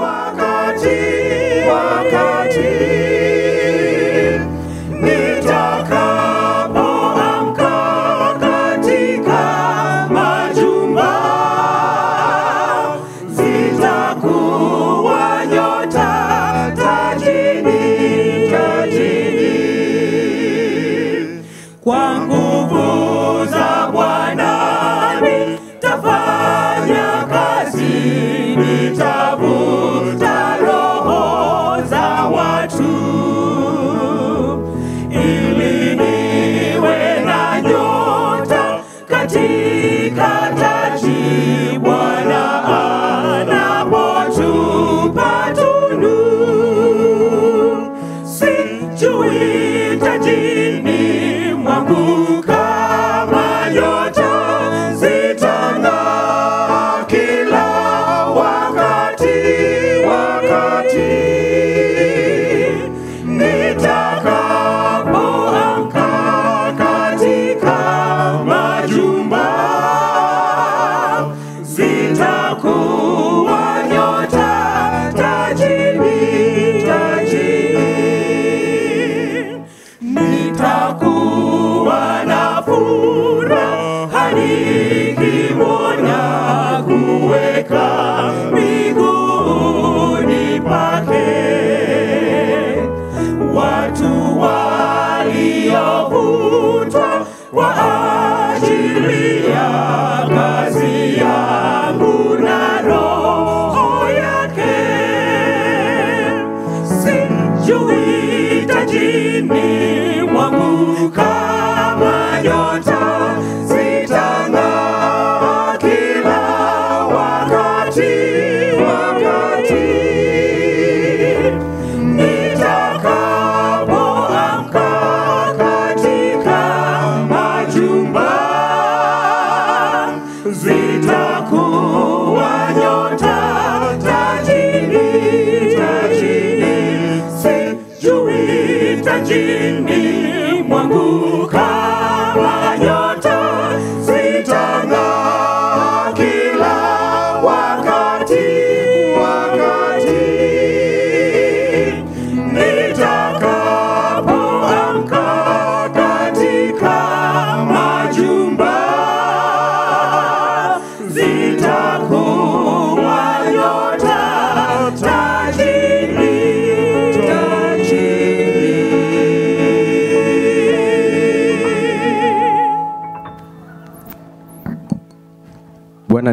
wakati, wakati.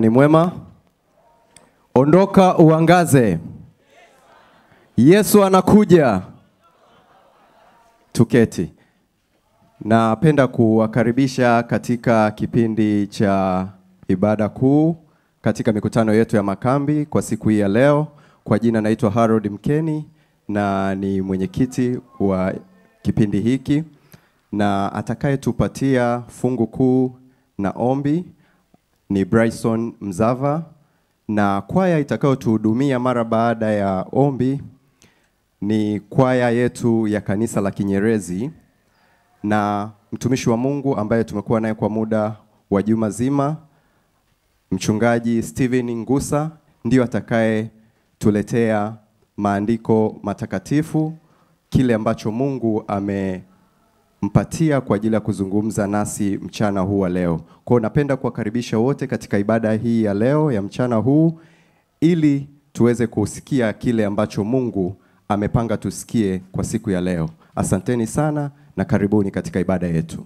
ni mwema. Ondoka uangaze. Yesu anakuja. Tuketi. Napenda kuwakaribisha katika kipindi cha ibada kuu katika mikutano yetu ya makambi kwa siku hii ya leo. Kwa jina naitwa Harold Mkeni na ni mwenyekiti wa kipindi hiki, na atakayetupatia fungu kuu na ombi ni Bryson Mzava, na kwaya itakayotuhudumia mara baada ya ombi ni kwaya yetu ya kanisa la Kinyerezi na mtumishi wa Mungu ambaye tumekuwa naye kwa muda wa juma zima, mchungaji Steven Ngusa ndiyo atakayetuletea maandiko matakatifu, kile ambacho Mungu ame mpatia kwa ajili ya kuzungumza nasi mchana huu wa leo. Kwa napenda kuwakaribisha wote katika ibada hii ya leo ya mchana huu ili tuweze kusikia kile ambacho Mungu amepanga tusikie kwa siku ya leo. Asanteni sana na karibuni katika ibada yetu.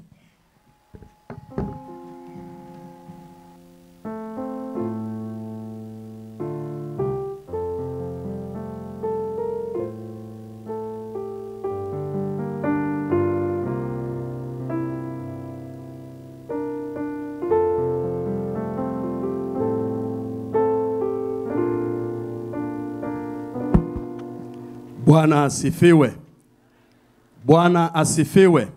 Bwana asifiwe. Bwana asifiwe.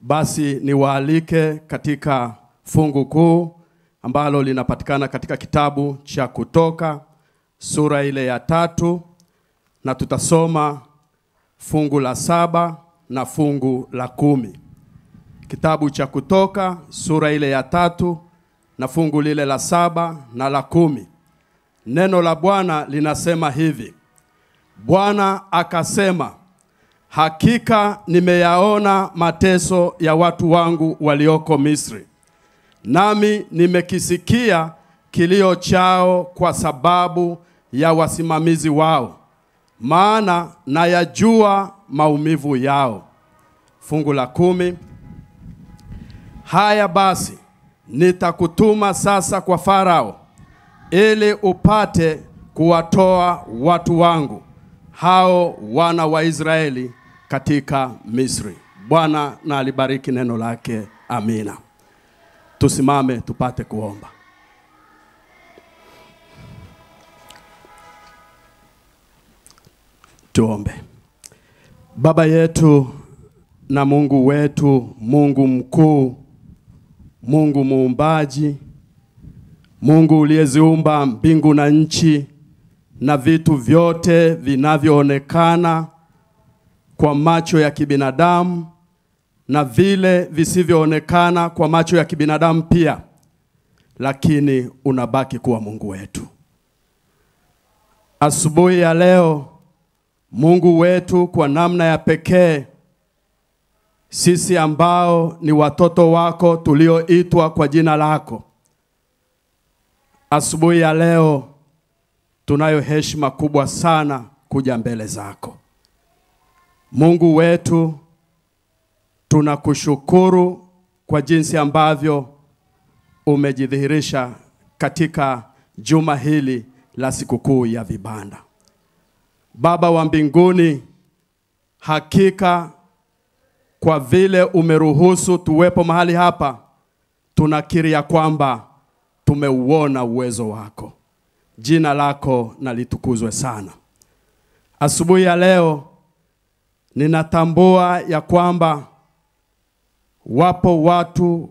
Basi niwaalike katika fungu kuu ambalo linapatikana katika kitabu cha Kutoka sura ile ya tatu, na tutasoma fungu la saba na fungu la kumi. Kitabu cha Kutoka sura ile ya tatu na fungu lile la saba na la kumi. Neno la Bwana linasema hivi: Bwana akasema, hakika nimeyaona mateso ya watu wangu walioko Misri, nami nimekisikia kilio chao kwa sababu ya wasimamizi wao, maana nayajua maumivu yao. Fungu la kumi. Haya basi, nitakutuma sasa kwa Farao ili upate kuwatoa watu wangu hao wana wa Israeli katika Misri. Bwana na alibariki neno lake. Amina. Tusimame tupate kuomba. Tuombe. Baba yetu na Mungu wetu, Mungu mkuu, Mungu muumbaji, Mungu uliyeziumba mbingu na nchi, na vitu vyote vinavyoonekana kwa macho ya kibinadamu na vile visivyoonekana kwa macho ya kibinadamu pia, lakini unabaki kuwa Mungu wetu. Asubuhi ya leo, Mungu wetu, kwa namna ya pekee, sisi ambao ni watoto wako tulioitwa kwa jina lako, asubuhi ya leo tunayo heshima kubwa sana kuja mbele zako. Mungu wetu, tunakushukuru kwa jinsi ambavyo umejidhihirisha katika juma hili la sikukuu ya vibanda. Baba wa mbinguni, hakika kwa vile umeruhusu tuwepo mahali hapa, tunakiri ya kwamba tumeuona uwezo wako jina lako na litukuzwe sana. Asubuhi ya leo ninatambua ya kwamba wapo watu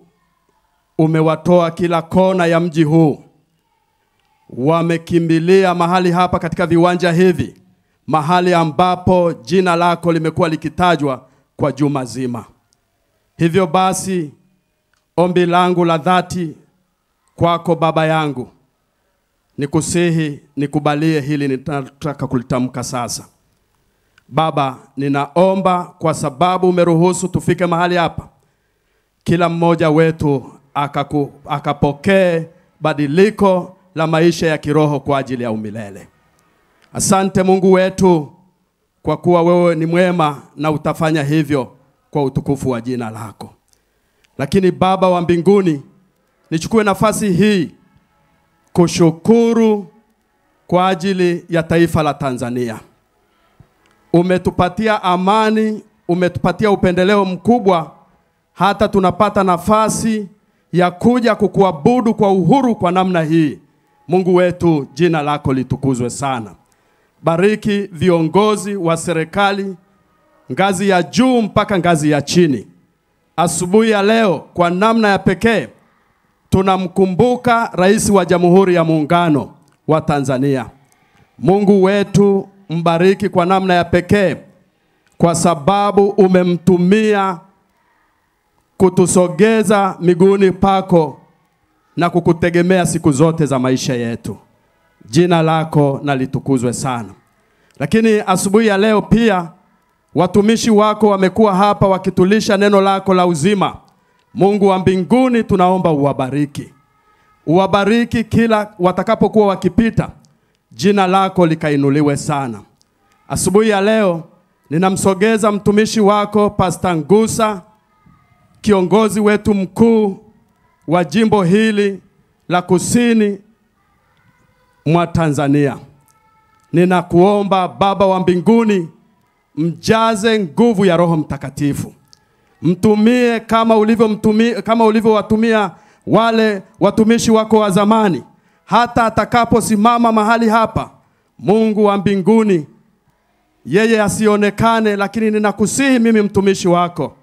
umewatoa kila kona ya mji huu, wamekimbilia mahali hapa katika viwanja hivi, mahali ambapo jina lako limekuwa likitajwa kwa juma zima. Hivyo basi, ombi langu la dhati kwako Baba yangu nikusihi nikubalie hili ninataka kulitamka sasa. Baba, ninaomba kwa sababu umeruhusu tufike mahali hapa, kila mmoja wetu akapokee badiliko la maisha ya kiroho kwa ajili ya umilele. Asante Mungu wetu, kwa kuwa wewe ni mwema na utafanya hivyo kwa utukufu wa jina lako. Lakini Baba wa mbinguni, nichukue nafasi hii kushukuru kwa ajili ya taifa la Tanzania. Umetupatia amani, umetupatia upendeleo mkubwa, hata tunapata nafasi ya kuja kukuabudu kwa uhuru kwa namna hii. Mungu wetu, jina lako litukuzwe sana. Bariki viongozi wa serikali ngazi ya juu mpaka ngazi ya chini. Asubuhi ya leo kwa namna ya pekee tunamkumbuka Rais wa Jamhuri ya Muungano wa Tanzania. Mungu wetu mbariki kwa namna ya pekee, kwa sababu umemtumia kutusogeza miguuni pako na kukutegemea siku zote za maisha yetu. Jina lako na litukuzwe sana. Lakini asubuhi ya leo pia watumishi wako wamekuwa hapa wakitulisha neno lako la uzima Mungu wa mbinguni, tunaomba uwabariki, uwabariki kila watakapokuwa wakipita, jina lako likainuliwe sana. Asubuhi ya leo ninamsogeza mtumishi wako Pastor Ngusa, kiongozi wetu mkuu wa jimbo hili la kusini mwa Tanzania. Ninakuomba Baba wa mbinguni, mjaze nguvu ya Roho Mtakatifu mtumie kama mtumie, kama ulivyowatumia wale watumishi wako wa zamani, hata atakaposimama mahali hapa. Mungu wa mbinguni, yeye asionekane, lakini ninakusihi mimi mtumishi wako,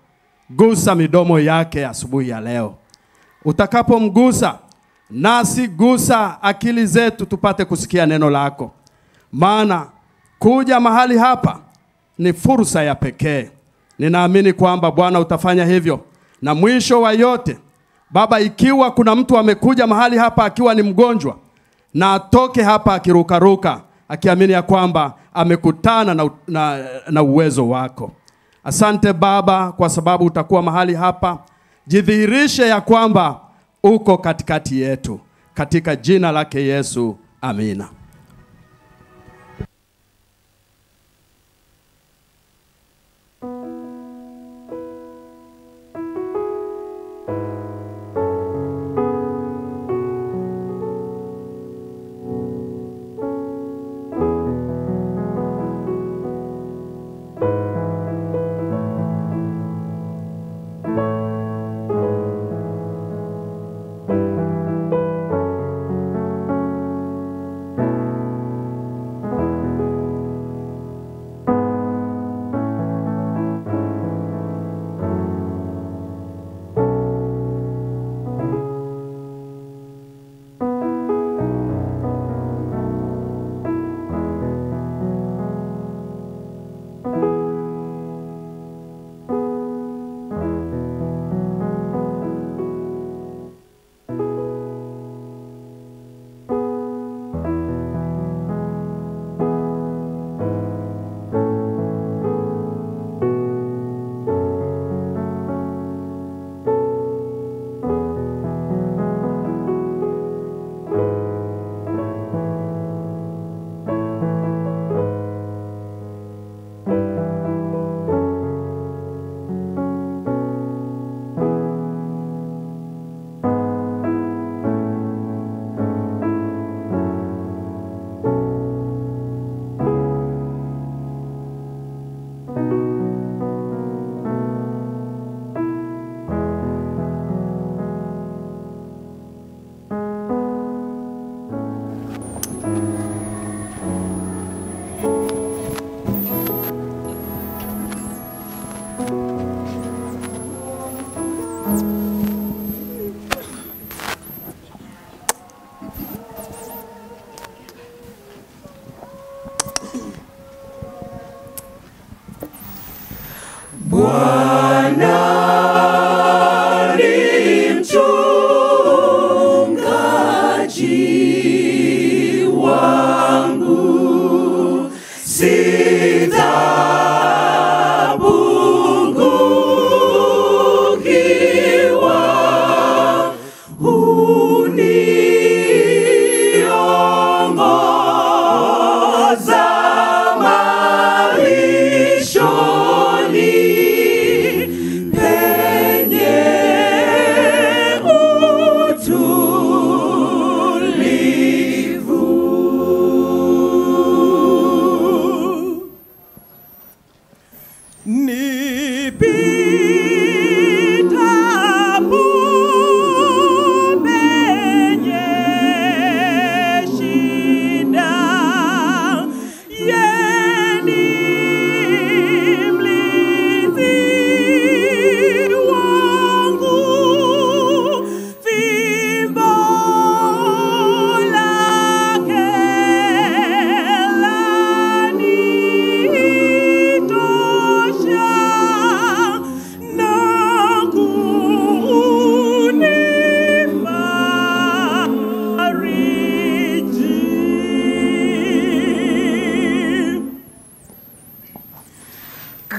gusa midomo yake asubuhi ya leo. Utakapomgusa nasi gusa akili zetu, tupate kusikia neno lako, maana kuja mahali hapa ni fursa ya pekee Ninaamini kwamba Bwana utafanya hivyo. Na mwisho wa yote, Baba, ikiwa kuna mtu amekuja mahali hapa akiwa ni mgonjwa na atoke hapa akirukaruka akiamini ya kwamba amekutana na, na, na uwezo wako. Asante Baba kwa sababu utakuwa mahali hapa. Jidhihirishe ya kwamba uko katikati yetu, katika jina lake Yesu, amina.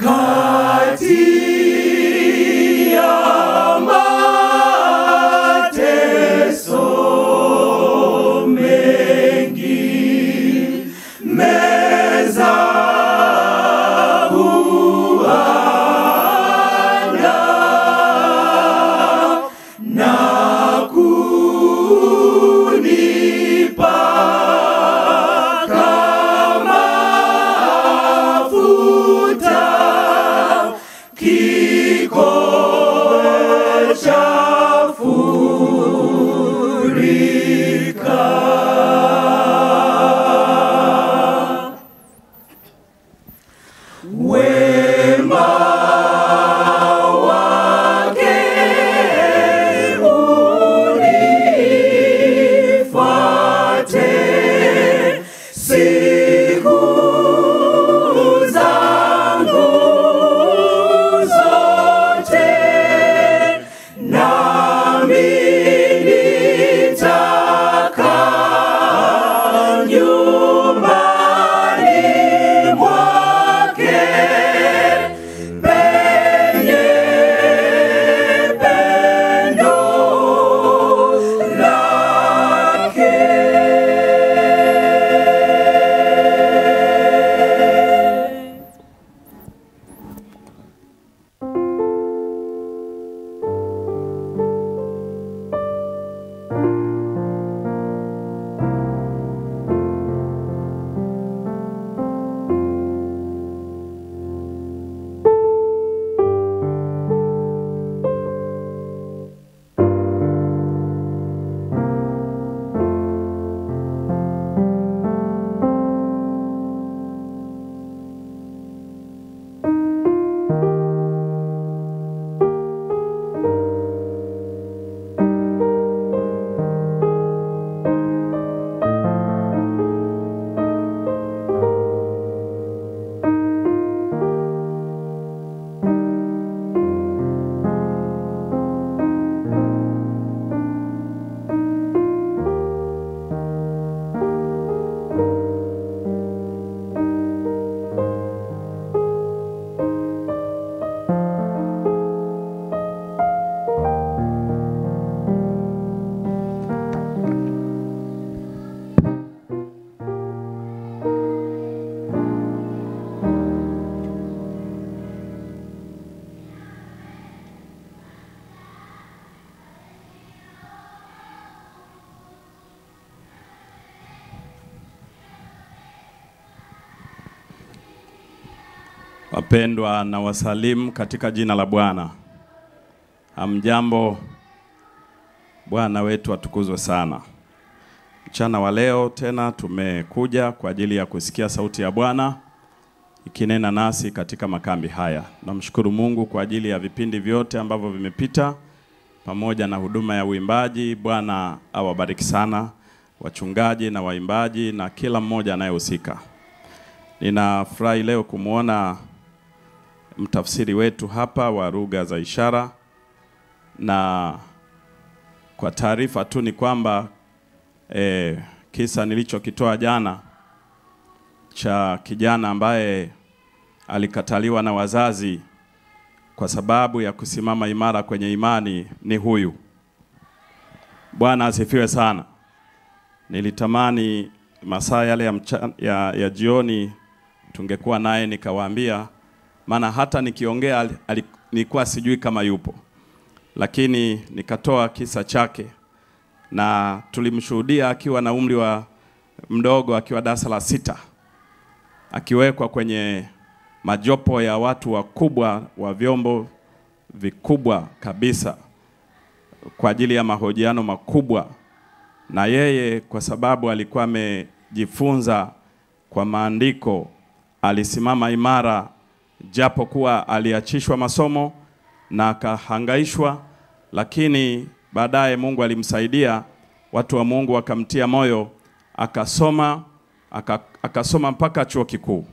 Come. Wapendwa, na wasalimu katika jina la Bwana. Hamjambo. Bwana wetu atukuzwe sana. Mchana wa leo tena tumekuja kwa ajili ya kusikia sauti ya Bwana ikinena nasi katika makambi haya. Namshukuru Mungu kwa ajili ya vipindi vyote ambavyo vimepita pamoja na huduma ya uimbaji. Bwana awabariki sana wachungaji na waimbaji na kila mmoja anayehusika. Ninafurahi leo kumwona mtafsiri wetu hapa wa lugha za ishara, na kwa taarifa tu ni kwamba e, kisa nilichokitoa jana cha kijana ambaye alikataliwa na wazazi kwa sababu ya kusimama imara kwenye imani ni huyu. Bwana asifiwe sana. Nilitamani masaa yale ya, mcha, ya, ya jioni tungekuwa naye nikawaambia maana hata nikiongea nilikuwa sijui kama yupo, lakini nikatoa kisa chake na tulimshuhudia akiwa na umri wa mdogo, akiwa darasa la sita, akiwekwa kwenye majopo ya watu wakubwa wa vyombo vikubwa kabisa kwa ajili ya mahojiano makubwa, na yeye kwa sababu alikuwa amejifunza kwa maandiko, alisimama imara japo kuwa aliachishwa masomo na akahangaishwa, lakini baadaye Mungu alimsaidia, watu wa Mungu wakamtia moyo, akasoma akasoma mpaka chuo kikuu,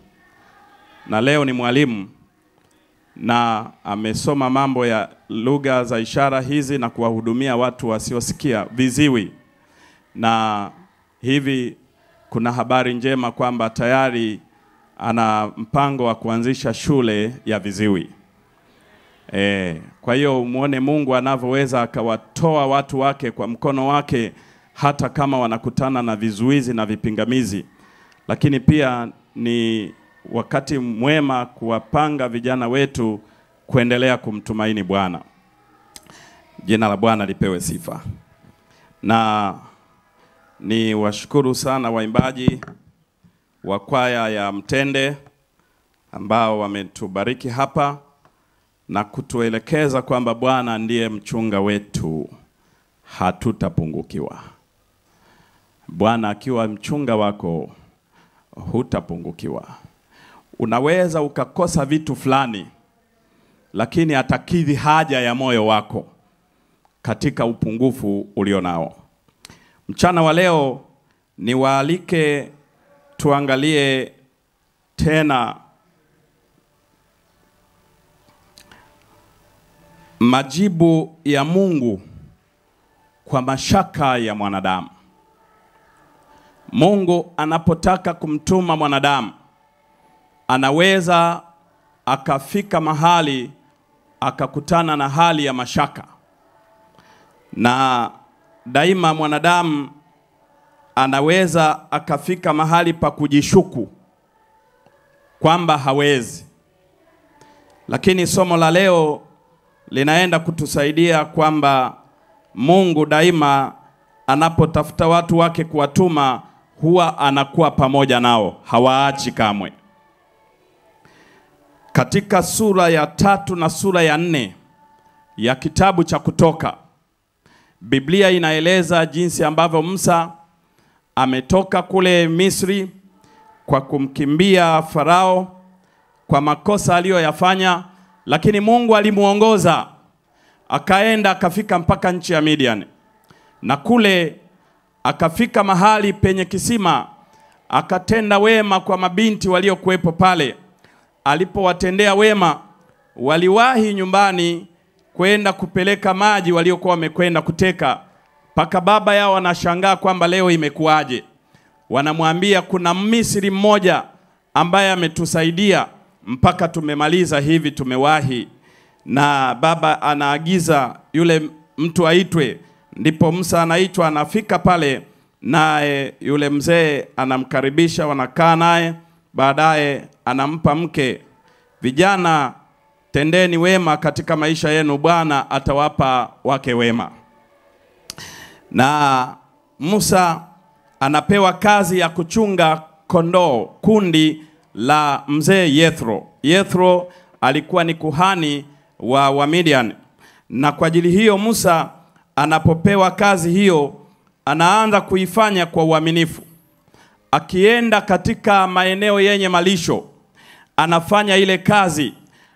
na leo ni mwalimu na amesoma mambo ya lugha za ishara hizi na kuwahudumia watu wasiosikia, viziwi. Na hivi kuna habari njema kwamba tayari ana mpango wa kuanzisha shule ya viziwi. E, kwa hiyo muone Mungu anavyoweza akawatoa watu wake kwa mkono wake, hata kama wanakutana na vizuizi na vipingamizi, lakini pia ni wakati mwema kuwapanga vijana wetu kuendelea kumtumaini Bwana. Jina la Bwana lipewe sifa, na ni washukuru sana waimbaji wa kwaya ya Mtende ambao wametubariki hapa na kutuelekeza kwamba Bwana ndiye mchunga wetu, hatutapungukiwa. Bwana akiwa mchunga wako hutapungukiwa. Unaweza ukakosa vitu fulani, lakini atakidhi haja ya moyo wako katika upungufu ulionao. Mchana wa leo niwaalike tuangalie tena majibu ya Mungu kwa mashaka ya mwanadamu. Mungu anapotaka kumtuma mwanadamu anaweza akafika mahali akakutana na hali ya mashaka, na daima mwanadamu anaweza akafika mahali pa kujishuku kwamba hawezi. Lakini somo la leo linaenda kutusaidia kwamba Mungu daima anapotafuta watu wake kuwatuma huwa anakuwa pamoja nao, hawaachi kamwe. Katika sura ya tatu na sura ya nne ya kitabu cha Kutoka, Biblia inaeleza jinsi ambavyo Musa ametoka kule Misri kwa kumkimbia Farao kwa makosa aliyoyafanya, lakini Mungu alimuongoza akaenda akafika mpaka nchi ya Midian, na kule akafika mahali penye kisima, akatenda wema kwa mabinti waliokuwepo pale. Alipowatendea wema, waliwahi nyumbani kwenda kupeleka maji waliokuwa wamekwenda kuteka. Mpaka baba yao wanashangaa kwamba leo imekuwaje. Wanamwambia kuna Misri mmoja ambaye ametusaidia mpaka tumemaliza hivi, tumewahi. Na baba anaagiza yule mtu aitwe, ndipo Musa anaitwa, anafika pale naye yule mzee anamkaribisha, wanakaa naye, baadaye anampa mke. Vijana, tendeni wema katika maisha yenu, Bwana atawapa wake wema na Musa anapewa kazi ya kuchunga kondoo, kundi la mzee Yethro. Yethro alikuwa ni kuhani wa Wamidian, na kwa ajili hiyo Musa anapopewa kazi hiyo anaanza kuifanya kwa uaminifu, akienda katika maeneo yenye malisho anafanya ile kazi,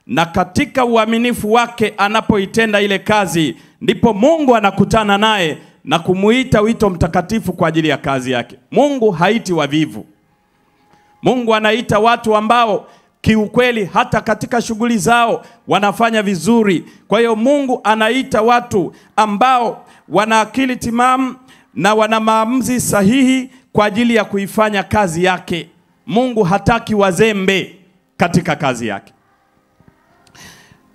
na katika uaminifu wake anapoitenda ile kazi ndipo Mungu anakutana naye na kumuita wito mtakatifu kwa ajili ya kazi yake. Mungu haiti wavivu. Mungu anaita watu ambao kiukweli hata katika shughuli zao wanafanya vizuri. Kwa hiyo Mungu anaita watu ambao wana akili timamu na wana maamuzi sahihi kwa ajili ya kuifanya kazi yake. Mungu hataki wazembe katika kazi yake.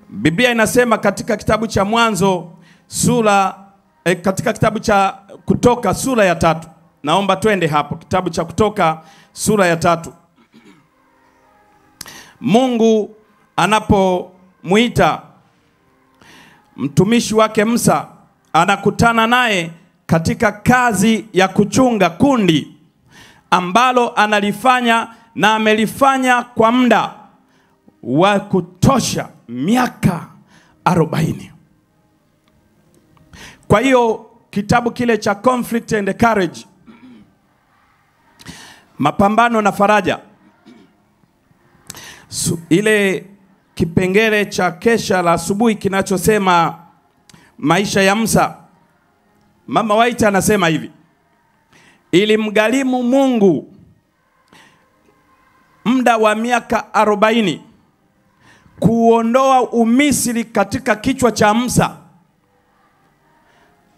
Biblia inasema katika kitabu cha Mwanzo sura e, katika kitabu cha Kutoka sura ya tatu. Naomba twende hapo, kitabu cha Kutoka sura ya tatu. Mungu anapomwita mtumishi wake Musa, anakutana naye katika kazi ya kuchunga kundi ambalo analifanya na amelifanya kwa muda wa kutosha miaka arobaini. Kwa hiyo kitabu kile cha Conflict and Courage, mapambano na faraja, ile kipengele cha kesha la asubuhi kinachosema maisha ya Musa, Mama Waita anasema hivi, ilimgharimu Mungu muda wa miaka arobaini kuondoa Umisri katika kichwa cha Musa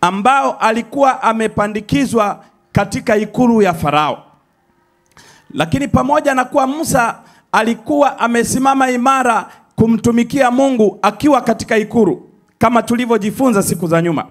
ambao alikuwa amepandikizwa katika ikulu ya Farao. Lakini pamoja na kuwa Musa alikuwa amesimama imara kumtumikia Mungu akiwa katika ikulu kama tulivyojifunza siku za nyuma,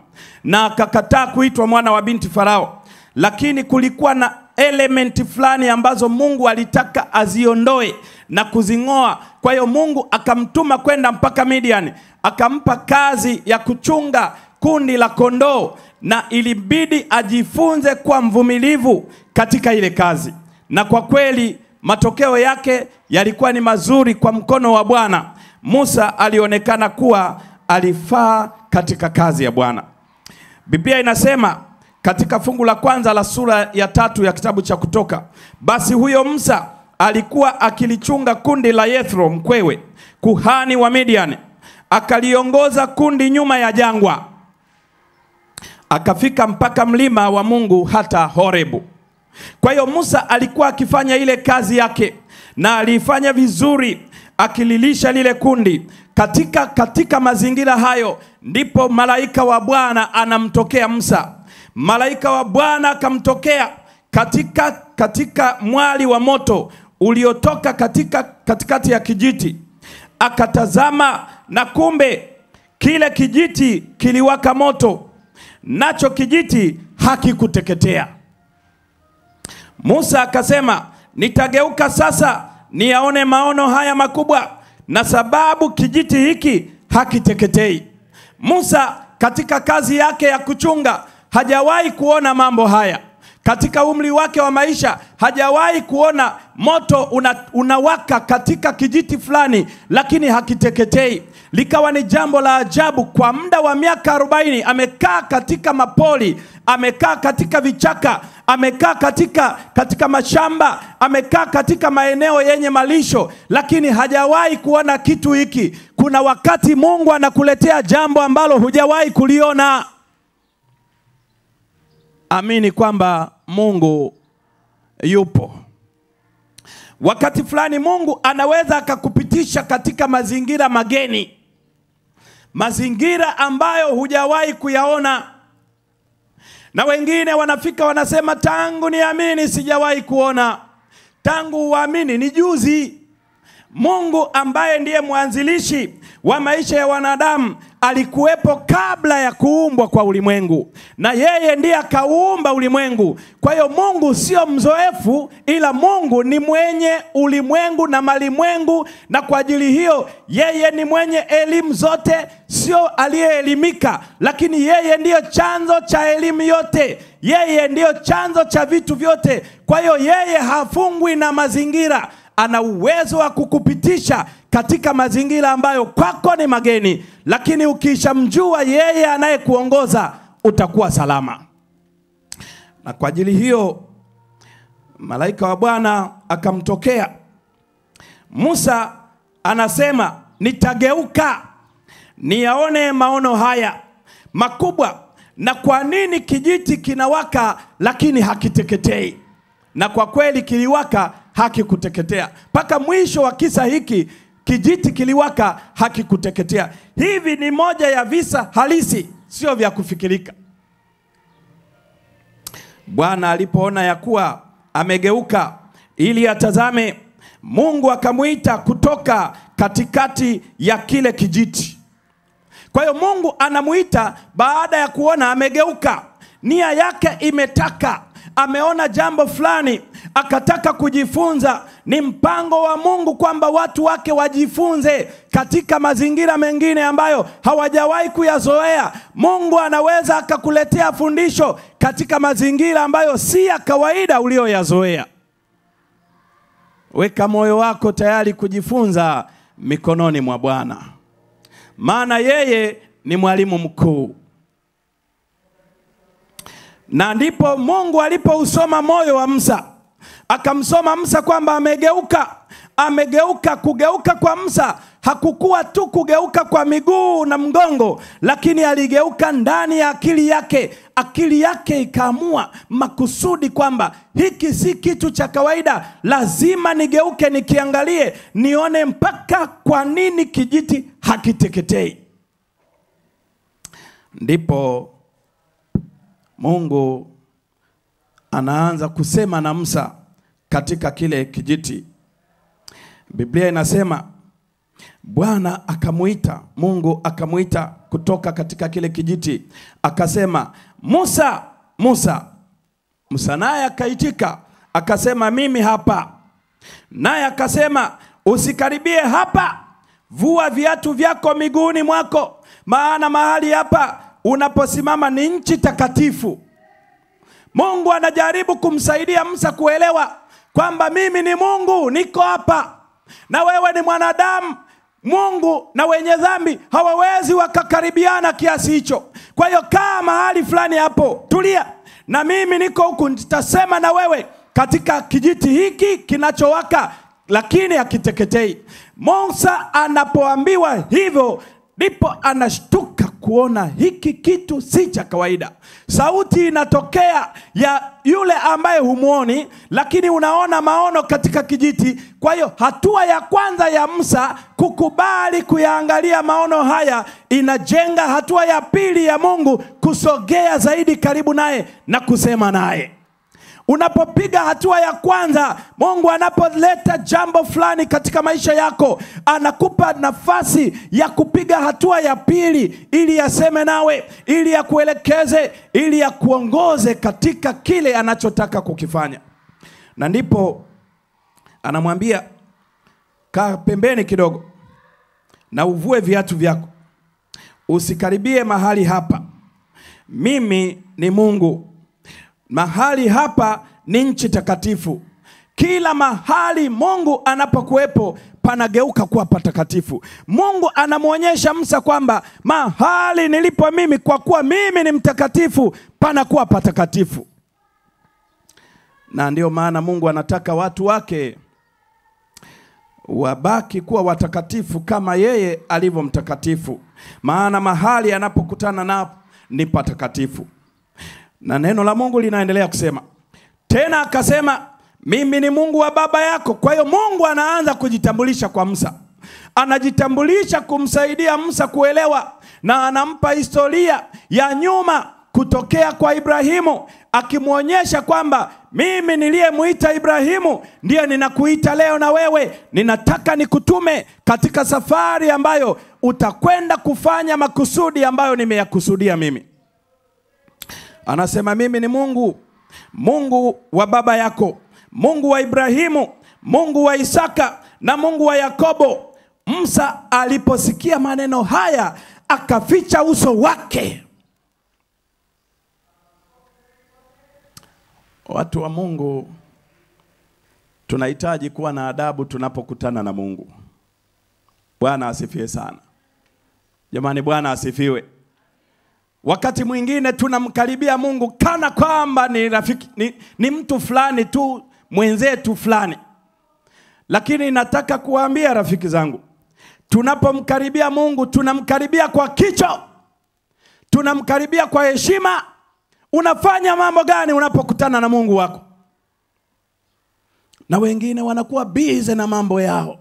na akakataa kuitwa mwana wa binti Farao, lakini kulikuwa na elementi fulani ambazo Mungu alitaka aziondoe na kuzing'oa. Kwa hiyo Mungu akamtuma kwenda mpaka Midian, akampa kazi ya kuchunga kundi la kondoo, na ilibidi ajifunze kwa mvumilivu katika ile kazi, na kwa kweli matokeo yake yalikuwa ni mazuri kwa mkono wa Bwana. Musa alionekana kuwa alifaa katika kazi ya Bwana. Biblia inasema katika fungu la kwanza la sura ya tatu ya kitabu cha Kutoka, basi huyo Musa alikuwa akilichunga kundi la Yethro mkwewe, kuhani wa Midian, akaliongoza kundi nyuma ya jangwa akafika mpaka mlima wa Mungu hata Horebu. Kwa hiyo Musa alikuwa akifanya ile kazi yake na aliifanya vizuri, akililisha lile kundi. Katika, katika mazingira hayo ndipo malaika wa Bwana anamtokea Musa. Malaika wa Bwana akamtokea katika, katika mwali wa moto uliotoka katika, katikati ya kijiti. Akatazama na kumbe kile kijiti kiliwaka moto nacho kijiti hakikuteketea. Musa akasema, nitageuka sasa niyaone maono haya makubwa, na sababu kijiti hiki hakiteketei. Musa katika kazi yake ya kuchunga hajawahi kuona mambo haya katika umri wake wa maisha hajawahi kuona moto una, unawaka katika kijiti fulani lakini hakiteketei. Likawa ni jambo la ajabu. Kwa muda wa miaka 40 amekaa katika mapoli, amekaa katika vichaka, amekaa katika, katika mashamba, amekaa katika maeneo yenye malisho, lakini hajawahi kuona kitu hiki. Kuna wakati Mungu anakuletea jambo ambalo hujawahi kuliona. Amini kwamba Mungu yupo. Wakati fulani Mungu anaweza akakupitisha katika mazingira mageni, mazingira ambayo hujawahi kuyaona, na wengine wanafika wanasema, tangu niamini sijawahi kuona, tangu uamini ni juzi. Mungu ambaye ndiye mwanzilishi wa maisha ya wanadamu alikuwepo kabla ya kuumbwa kwa ulimwengu, na yeye ndiye akauumba ulimwengu. Kwa hiyo Mungu sio mzoefu, ila Mungu ni mwenye ulimwengu na malimwengu, na kwa ajili hiyo yeye ni mwenye elimu zote, sio aliyeelimika, lakini yeye ndiyo chanzo cha elimu yote yeye ndiyo chanzo cha vitu vyote. Kwa hiyo yeye hafungwi na mazingira, ana uwezo wa kukupitisha katika mazingira ambayo kwako ni mageni, lakini ukishamjua yeye anayekuongoza utakuwa salama. Na kwa ajili hiyo malaika wa Bwana akamtokea Musa, anasema nitageuka niyaone maono haya makubwa, na kwa nini kijiti kinawaka lakini hakiteketei? Na kwa kweli kiliwaka hakikuteketea. Mpaka mwisho wa kisa hiki kijiti kiliwaka hakikuteketea. Hivi ni moja ya visa halisi, sio vya kufikirika. Bwana alipoona ya kuwa amegeuka ili atazame, Mungu akamwita kutoka katikati ya kile kijiti. Kwa hiyo Mungu anamwita baada ya kuona amegeuka, nia yake imetaka, ameona jambo fulani akataka kujifunza. Ni mpango wa Mungu kwamba watu wake wajifunze katika mazingira mengine ambayo hawajawahi kuyazoea. Mungu anaweza akakuletea fundisho katika mazingira ambayo si ya kawaida uliyoyazoea. Weka moyo wako tayari kujifunza mikononi mwa Bwana, maana yeye ni mwalimu mkuu. Na ndipo Mungu alipousoma moyo wa Musa akamsoma Musa kwamba amegeuka, amegeuka. Kugeuka kwa Musa hakukuwa tu kugeuka kwa miguu na mgongo, lakini aligeuka ndani ya akili yake. Akili yake ikaamua makusudi kwamba hiki si kitu cha kawaida, lazima nigeuke, nikiangalie, nione mpaka kwa nini kijiti hakiteketei. Ndipo Mungu anaanza kusema na Musa katika kile kijiti. Biblia inasema Bwana akamuita, Mungu akamuita kutoka katika kile kijiti, akasema Musa, Musa. Musa naye akaitika akasema, mimi hapa. Naye akasema, usikaribie hapa, vua viatu vyako miguuni mwako, maana mahali hapa unaposimama ni nchi takatifu. Mungu anajaribu kumsaidia Musa kuelewa kwamba mimi ni Mungu, niko hapa na wewe ni mwanadamu. Mungu na wenye dhambi hawawezi wakakaribiana kiasi hicho. Kwa hiyo kaa mahali fulani hapo, tulia, na mimi niko huku, nitasema na wewe katika kijiti hiki kinachowaka lakini hakiteketei. Musa anapoambiwa hivyo ndipo anashtuka kuona hiki kitu si cha kawaida. Sauti inatokea ya yule ambaye humwoni, lakini unaona maono katika kijiti. Kwa hiyo hatua ya kwanza ya Musa kukubali kuyaangalia maono haya inajenga hatua ya pili ya Mungu kusogea zaidi karibu naye na kusema naye. Unapopiga hatua ya kwanza, Mungu anapoleta jambo fulani katika maisha yako, anakupa nafasi ya kupiga hatua ya pili, ili aseme nawe, ili akuelekeze, ili akuongoze katika kile anachotaka kukifanya. Na ndipo anamwambia kaa pembeni kidogo na uvue viatu vyako, usikaribie mahali hapa, mimi ni Mungu Mahali hapa ni nchi takatifu. Kila mahali Mungu anapokuwepo panageuka kuwa patakatifu. Mungu anamwonyesha Musa kwamba mahali nilipo mimi, kwa kuwa mimi ni mtakatifu, panakuwa patakatifu. Na ndiyo maana Mungu anataka watu wake wabaki kuwa watakatifu kama yeye alivyo mtakatifu, maana mahali anapokutana na ni patakatifu. Na neno la Mungu linaendelea kusema tena, akasema mimi ni Mungu wa baba yako. Kwa hiyo Mungu anaanza kujitambulisha kwa Musa, anajitambulisha kumsaidia Musa kuelewa, na anampa historia ya nyuma kutokea kwa Ibrahimu akimwonyesha kwamba mimi niliyemwita Ibrahimu ndiye ninakuita leo na wewe, ninataka nikutume katika safari ambayo utakwenda kufanya makusudi ambayo nimeyakusudia mimi. Anasema mimi ni Mungu, Mungu wa baba yako, Mungu wa Ibrahimu, Mungu wa Isaka na Mungu wa Yakobo. Musa aliposikia maneno haya akaficha uso wake. Watu wa Mungu tunahitaji kuwa na adabu tunapokutana na Mungu. Bwana asifiwe sana. Jamani, Bwana asifiwe. Wakati mwingine tunamkaribia Mungu kana kwamba ni rafiki, ni, ni mtu fulani tu mwenzetu fulani, lakini nataka kuwaambia rafiki zangu, tunapomkaribia Mungu tunamkaribia kwa kicho, tunamkaribia kwa heshima. Unafanya mambo gani unapokutana na Mungu wako? Na wengine wanakuwa bize na mambo yao.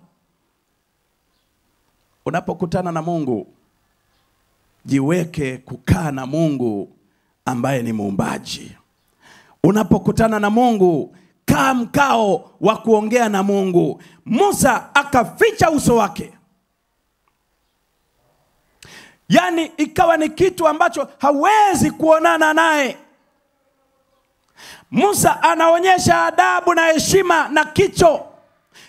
Unapokutana na Mungu jiweke kukaa na Mungu ambaye ni muumbaji. Unapokutana na Mungu, kaa mkao wa kuongea na Mungu. Musa akaficha uso wake, yaani ikawa ni kitu ambacho hawezi kuonana naye. Musa anaonyesha adabu na heshima na kicho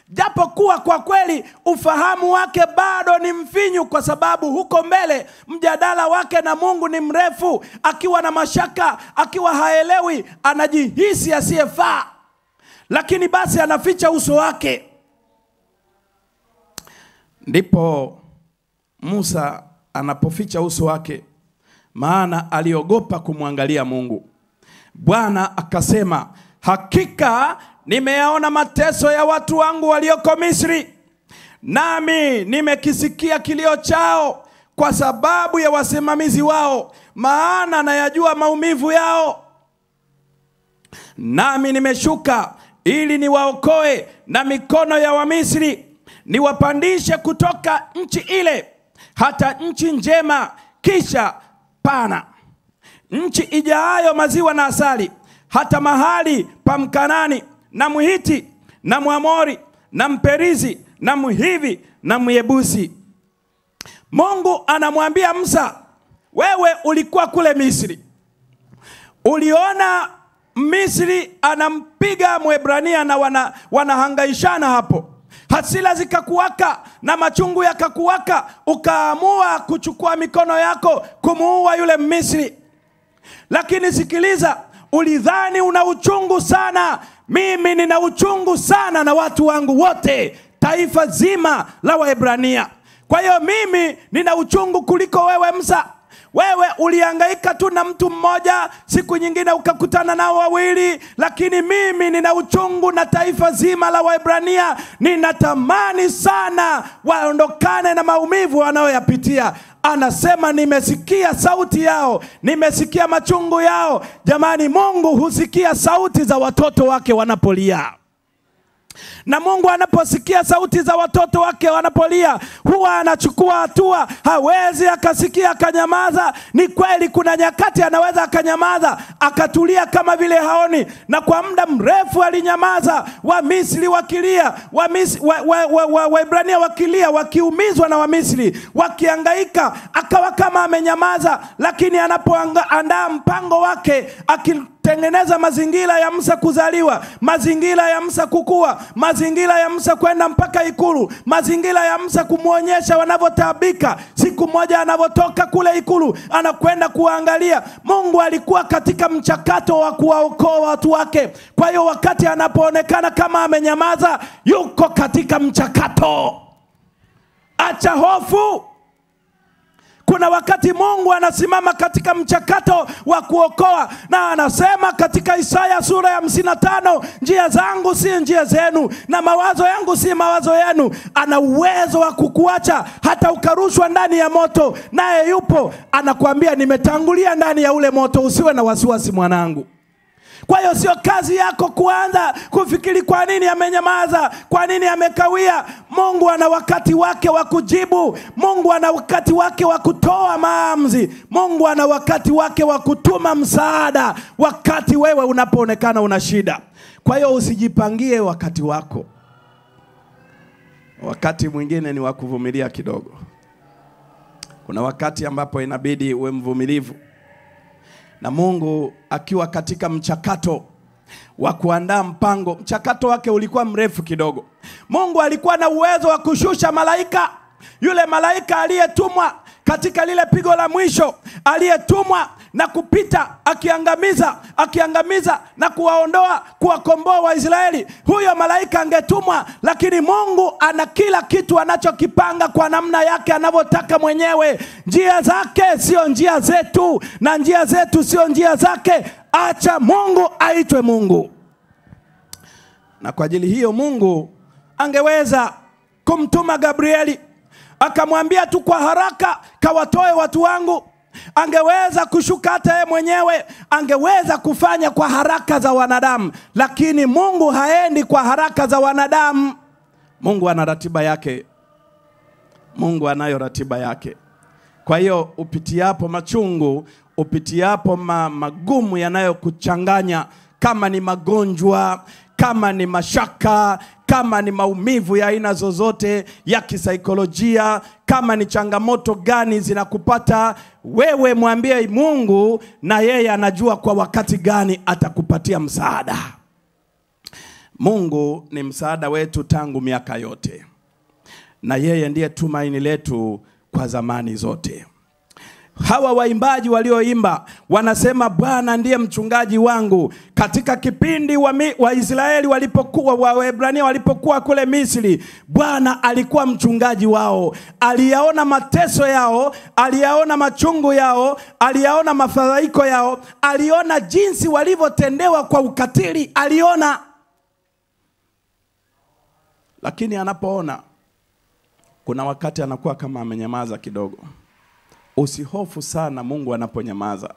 japokuwa kwa kweli ufahamu wake bado ni mfinyu, kwa sababu huko mbele mjadala wake na Mungu ni mrefu. Akiwa na mashaka, akiwa haelewi, anajihisi asiyefaa, lakini basi anaficha uso wake. Ndipo Musa anapoficha uso wake, maana aliogopa kumwangalia Mungu. Bwana akasema, hakika nimeyaona mateso ya watu wangu walioko Misri, nami nimekisikia kilio chao kwa sababu ya wasimamizi wao, maana nayajua maumivu yao. Nami nimeshuka ili niwaokoe na mikono ya Wamisri, niwapandishe kutoka nchi ile hata nchi njema, kisha pana, nchi ijaayo maziwa na asali, hata mahali pa Mkanani na Mhiti na Mwamori na Mperizi na Mhivi na Myebusi. Mungu anamwambia Musa, wewe ulikuwa kule Misri, uliona Misri anampiga Mwebrania na wana, wanahangaishana hapo, hasila zikakuwaka na machungu yakakuwaka, ukaamua kuchukua mikono yako kumuua yule Misri. Lakini sikiliza, ulidhani una uchungu sana mimi nina uchungu sana na watu wangu wote, taifa zima la Waebrania. Kwa hiyo mimi nina uchungu kuliko wewe Musa. Wewe uliangaika tu na mtu mmoja, siku nyingine ukakutana nao wawili, lakini mimi nina uchungu na taifa zima la Waebrania. Ninatamani sana waondokane na maumivu wanayoyapitia. Anasema nimesikia sauti yao, nimesikia machungu yao. Jamani, Mungu husikia sauti za watoto wake wanapolia na Mungu anaposikia sauti za watoto wake wanapolia, huwa anachukua hatua. Hawezi akasikia akanyamaza. Ni kweli, kuna nyakati anaweza akanyamaza akatulia kama vile haoni, na kwa muda mrefu alinyamaza. Wamisri wakilia, Waibrania wa, wa, wa, wa wakilia, wakiumizwa na Wamisri wakiangaika, akawa kama amenyamaza, lakini anapoandaa mpango wake akil tengeneza mazingira ya Musa kuzaliwa, mazingira ya Musa kukua, mazingira ya Musa kwenda mpaka Ikulu, mazingira ya Musa kumwonyesha wanavyotaabika. Siku moja anavyotoka kule Ikulu anakwenda kuangalia. Mungu alikuwa katika mchakato wa kuwaokoa watu wake. Kwa hiyo wakati anapoonekana kama amenyamaza, yuko katika mchakato. Acha hofu kuna wakati Mungu anasimama katika mchakato wa kuokoa, na anasema katika Isaya sura ya hamsini na tano njia zangu si njia zenu na mawazo yangu si mawazo yenu. Ana uwezo wa kukuacha hata ukarushwa ndani ya moto, naye yupo anakuambia, nimetangulia ndani ya ule moto, usiwe na wasiwasi mwanangu. Kwa hiyo sio kazi yako kuanza kufikiri kwa nini amenyamaza, kwa nini amekawia. Mungu ana wakati wake wa kujibu. Mungu ana wakati wake wa kutoa maamuzi. Mungu ana wakati wake wa kutuma msaada wakati wewe unapoonekana una shida. Kwa hiyo usijipangie wakati wako. Wakati mwingine ni wa kuvumilia kidogo. Kuna wakati ambapo inabidi uwe mvumilivu na Mungu akiwa katika mchakato wa kuandaa mpango. Mchakato wake ulikuwa mrefu kidogo. Mungu alikuwa na uwezo wa kushusha malaika, yule malaika aliyetumwa katika lile pigo la mwisho aliyetumwa na kupita akiangamiza akiangamiza na kuwaondoa kuwakomboa Waisraeli. Huyo malaika angetumwa, lakini Mungu ana kila kitu anachokipanga kwa namna yake anavyotaka mwenyewe. Njia zake sio njia zetu, na njia zetu sio njia zake. Acha Mungu aitwe Mungu. Na kwa ajili hiyo Mungu angeweza kumtuma Gabrieli akamwambia tu kwa haraka, kawatoe watu wangu. Angeweza kushuka hata yeye mwenyewe, angeweza kufanya kwa haraka za wanadamu, lakini Mungu haendi kwa haraka za wanadamu. Mungu ana ratiba yake, Mungu anayo ratiba yake. Kwa hiyo upitiapo machungu, upitiapo ma magumu yanayokuchanganya kama ni magonjwa, kama ni mashaka, kama ni maumivu ya aina zozote ya kisaikolojia, kama ni changamoto gani zinakupata wewe, mwambie Mungu na yeye anajua kwa wakati gani atakupatia msaada. Mungu ni msaada wetu tangu miaka yote, na yeye ndiye tumaini letu kwa zamani zote. Hawa waimbaji walioimba wanasema Bwana ndiye mchungaji wangu. Katika kipindi Waisraeli wa walipokuwa Waebrania walipokuwa kule Misri, Bwana alikuwa mchungaji wao. Aliyaona mateso yao, aliyaona machungu yao, aliyaona mafadhaiko yao, aliona jinsi walivyotendewa kwa ukatili, aliona. Lakini anapoona, kuna wakati anakuwa kama amenyamaza kidogo. Usihofu sana Mungu anaponyamaza,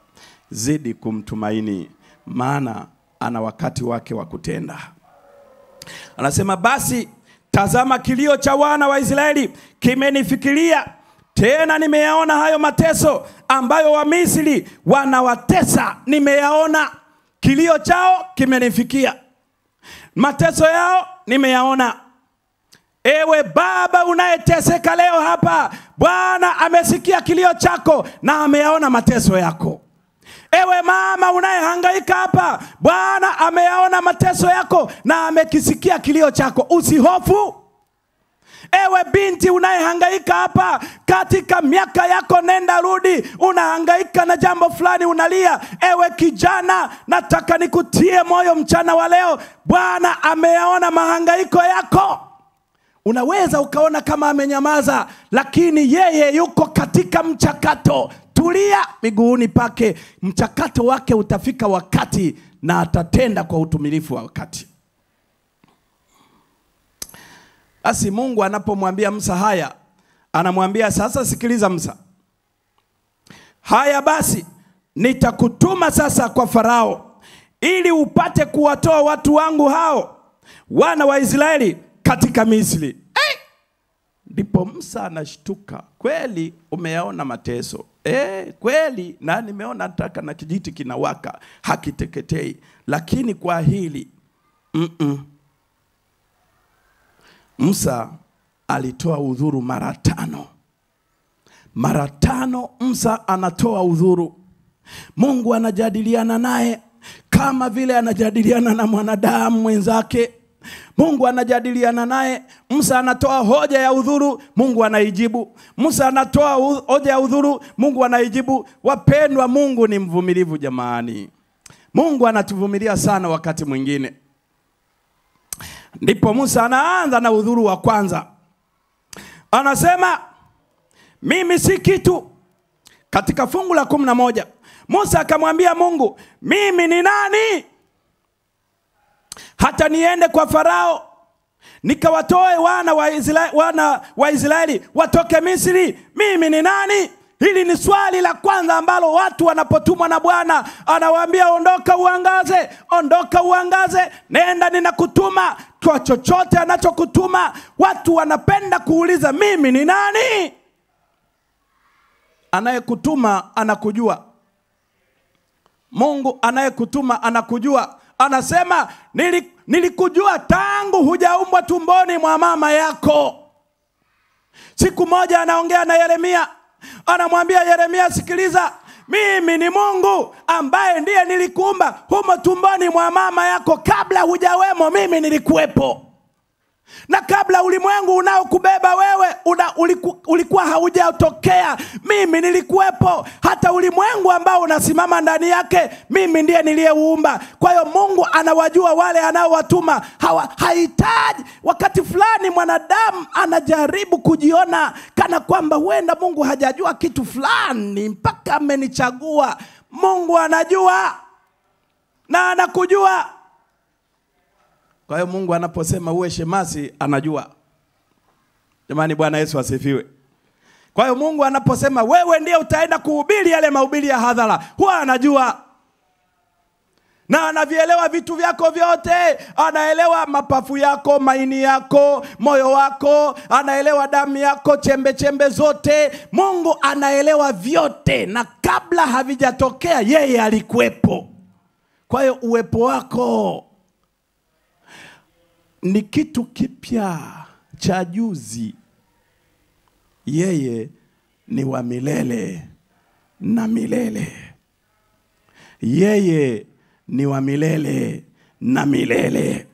zidi kumtumaini, maana ana wakati wake wa kutenda. Anasema basi, tazama, kilio cha wana wa Israeli kimenifikiria, tena nimeyaona hayo mateso ambayo Wamisri wanawatesa, nimeyaona. Kilio chao kimenifikia, mateso yao nimeyaona Ewe baba unayeteseka leo hapa, Bwana amesikia kilio chako na ameyaona mateso yako. Ewe mama unayehangaika hapa, Bwana ameyaona mateso yako na amekisikia kilio chako. Usihofu. Ewe binti unayehangaika hapa, katika miaka yako nenda rudi, unahangaika na jambo fulani, unalia. Ewe kijana, nataka nikutie moyo mchana wa leo, Bwana ameyaona mahangaiko yako. Unaweza ukaona kama amenyamaza, lakini yeye yuko katika mchakato. Tulia miguuni pake, mchakato wake utafika wakati na atatenda kwa utumilifu wa wakati. Basi Mungu anapomwambia msa haya, anamwambia sasa, sikiliza msa haya basi, nitakutuma sasa kwa Farao ili upate kuwatoa watu wangu hao wana wa Israeli katika Misri. Eh? Ndipo hey! Musa anashtuka, kweli umeyaona mateso hey, eh, kweli na nimeona taka na kijiti kinawaka hakiteketei, lakini kwa hili mm -mm. Musa alitoa udhuru mara tano, mara tano. Musa anatoa udhuru, Mungu anajadiliana naye kama vile anajadiliana na mwanadamu mwenzake. Mungu anajadiliana naye. Musa anatoa hoja ya udhuru, Mungu anaijibu. Musa anatoa hoja ya udhuru, Mungu anaijibu. Wapendwa, Mungu ni mvumilivu jamani. Mungu anatuvumilia sana wakati mwingine. Ndipo Musa anaanza na udhuru wa kwanza, anasema mimi si kitu. Katika fungu la kumi na moja Musa akamwambia Mungu, mimi ni nani hata niende kwa Farao nikawatoe wana wa Israeli, wana wa Israeli watoke Misri, mimi ni nani? Hili ni swali la kwanza ambalo watu wanapotumwa na Bwana anawaambia, ondoka uangaze, ondoka uangaze, nenda ninakutuma. Kwa chochote anachokutuma, watu wanapenda kuuliza mimi ni nani. Anayekutuma anakujua. Mungu anayekutuma anakujua anasema nilikujua tangu hujaumbwa tumboni mwa mama yako. Siku moja anaongea na Yeremia, anamwambia Yeremia, sikiliza, mimi ni Mungu ambaye ndiye nilikuumba humo tumboni mwa mama yako, kabla hujawemo mimi nilikuwepo na kabla ulimwengu unaokubeba wewe una, uliku, ulikuwa haujatokea, mimi nilikuwepo. Hata ulimwengu ambao unasimama ndani yake, mimi ndiye niliyeuumba. Kwa hiyo Mungu anawajua wale anaowatuma, hahitaji. Wakati fulani mwanadamu anajaribu kujiona kana kwamba huenda Mungu hajajua kitu fulani mpaka amenichagua. Mungu anajua na anakujua. Kwa hiyo Mungu anaposema uwe shemasi anajua. Jamani, Bwana Yesu asifiwe. Kwa hiyo Mungu anaposema wewe ndiye utaenda kuhubiri yale mahubiri ya hadhara, huwa anajua na anavielewa vitu vyako vyote, anaelewa mapafu yako, maini yako, moyo wako, anaelewa damu yako, chembe chembe zote. Mungu anaelewa vyote, na kabla havijatokea yeye alikuwepo. Kwa hiyo uwepo wako ni kitu kipya cha juzi. Yeye ni wa milele na milele. Yeye ni wa milele na milele.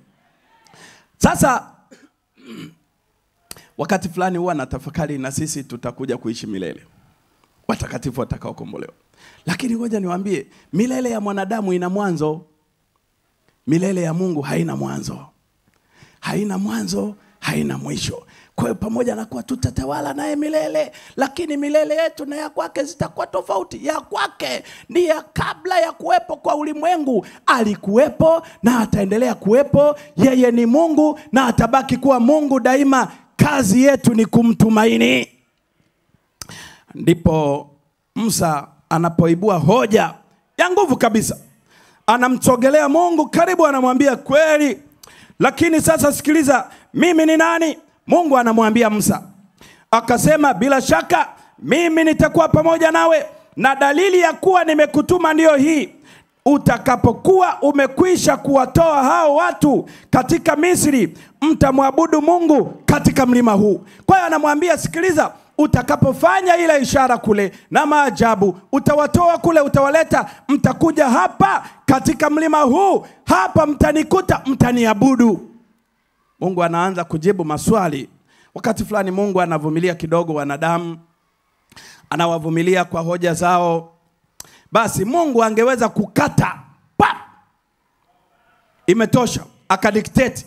Sasa wakati fulani huwa natafakari, na sisi tutakuja kuishi milele, watakatifu watakaokombolewa. Lakini ngoja niwaambie, milele ya mwanadamu ina mwanzo, milele ya Mungu haina mwanzo haina mwanzo haina mwisho kwa hiyo pamoja na kuwa tutatawala naye milele lakini milele yetu na ya kwake zitakuwa tofauti ya kwake ni ya kabla ya kuwepo kwa ulimwengu alikuwepo na ataendelea kuwepo yeye ni mungu na atabaki kuwa mungu daima kazi yetu ni kumtumaini ndipo musa anapoibua hoja ya nguvu kabisa anamtogelea mungu karibu anamwambia kweli lakini sasa sikiliza, mimi ni nani? Mungu anamwambia Musa, akasema bila shaka mimi nitakuwa pamoja nawe, na dalili ya kuwa nimekutuma ndiyo hii utakapokuwa umekwisha kuwatoa hao watu katika Misri, mtamwabudu Mungu katika mlima huu. Kwa hiyo anamwambia sikiliza, utakapofanya ile ishara kule na maajabu, utawatoa kule, utawaleta, mtakuja hapa katika mlima huu, hapa mtanikuta, mtaniabudu. Mungu anaanza kujibu maswali. Wakati fulani Mungu anavumilia kidogo wanadamu, anawavumilia kwa hoja zao. Basi Mungu angeweza kukata pa, imetosha, akadikteti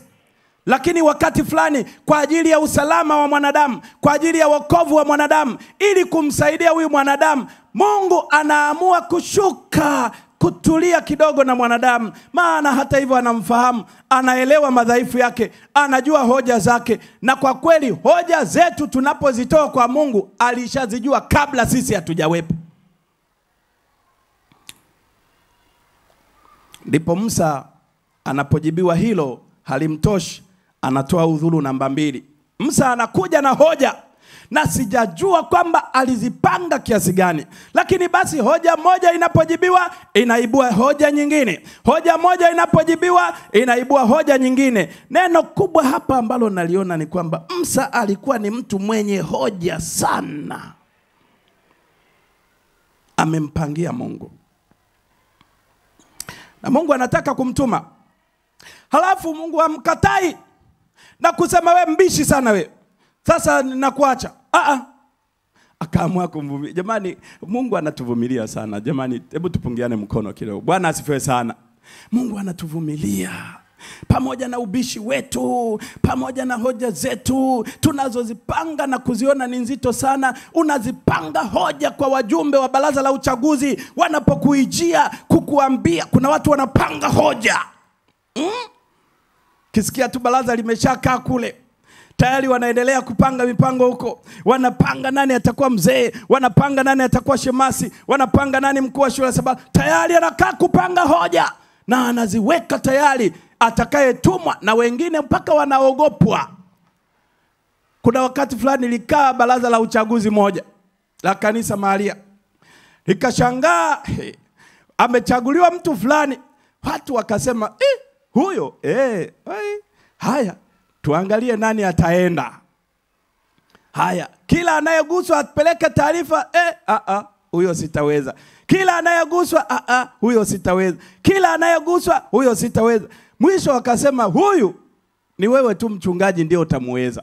lakini wakati fulani kwa ajili ya usalama wa mwanadamu, kwa ajili ya wokovu wa mwanadamu, ili kumsaidia huyu mwanadamu, Mungu anaamua kushuka kutulia kidogo na mwanadamu, maana hata hivyo anamfahamu, anaelewa madhaifu yake, anajua hoja zake. Na kwa kweli hoja zetu tunapozitoa kwa Mungu alishazijua kabla sisi hatujawepo. Ndipo Musa anapojibiwa hilo halimtoshi, anatoa udhuru namba mbili. Musa anakuja na hoja na sijajua kwamba alizipanga kiasi gani, lakini basi hoja moja inapojibiwa inaibua hoja nyingine, hoja moja inapojibiwa inaibua hoja nyingine. Neno kubwa hapa ambalo naliona ni kwamba Musa alikuwa ni mtu mwenye hoja sana, amempangia Mungu na Mungu anataka kumtuma, halafu Mungu amkatai na kusema we mbishi sana we, sasa nakuacha. Akaamua kumvumilia. Jamani, Mungu anatuvumilia sana jamani, hebu tupungiane mkono kidogo. Bwana asifiwe sana. Mungu anatuvumilia pamoja na ubishi wetu, pamoja na hoja zetu tunazozipanga na kuziona ni nzito sana. Unazipanga hoja kwa wajumbe wa baraza la uchaguzi wanapokuijia kukuambia, kuna watu wanapanga hoja hmm? Kisikia tu baraza limeshakaa kule tayari wanaendelea kupanga mipango huko, wanapanga nani atakuwa mzee, wanapanga nani atakuwa shemasi, wanapanga nani mkuu wa shule, sababu tayari anakaa kupanga hoja na anaziweka tayari atakayetumwa, na wengine mpaka wanaogopwa. Kuna wakati fulani likaa baraza la uchaguzi moja la kanisa Maria, likashangaa amechaguliwa mtu fulani, watu wakasema eh, huyo eh, hey, eh, Haya, tuangalie nani ataenda. Haya, kila anayeguswa apeleke taarifa eh, a ah, a ah, huyo sitaweza. Kila anayeguswa a ah, a huyo sitaweza. Kila anayeguswa huyo sitaweza. Mwisho wakasema huyu ni wewe tu mchungaji ndio utamuweza.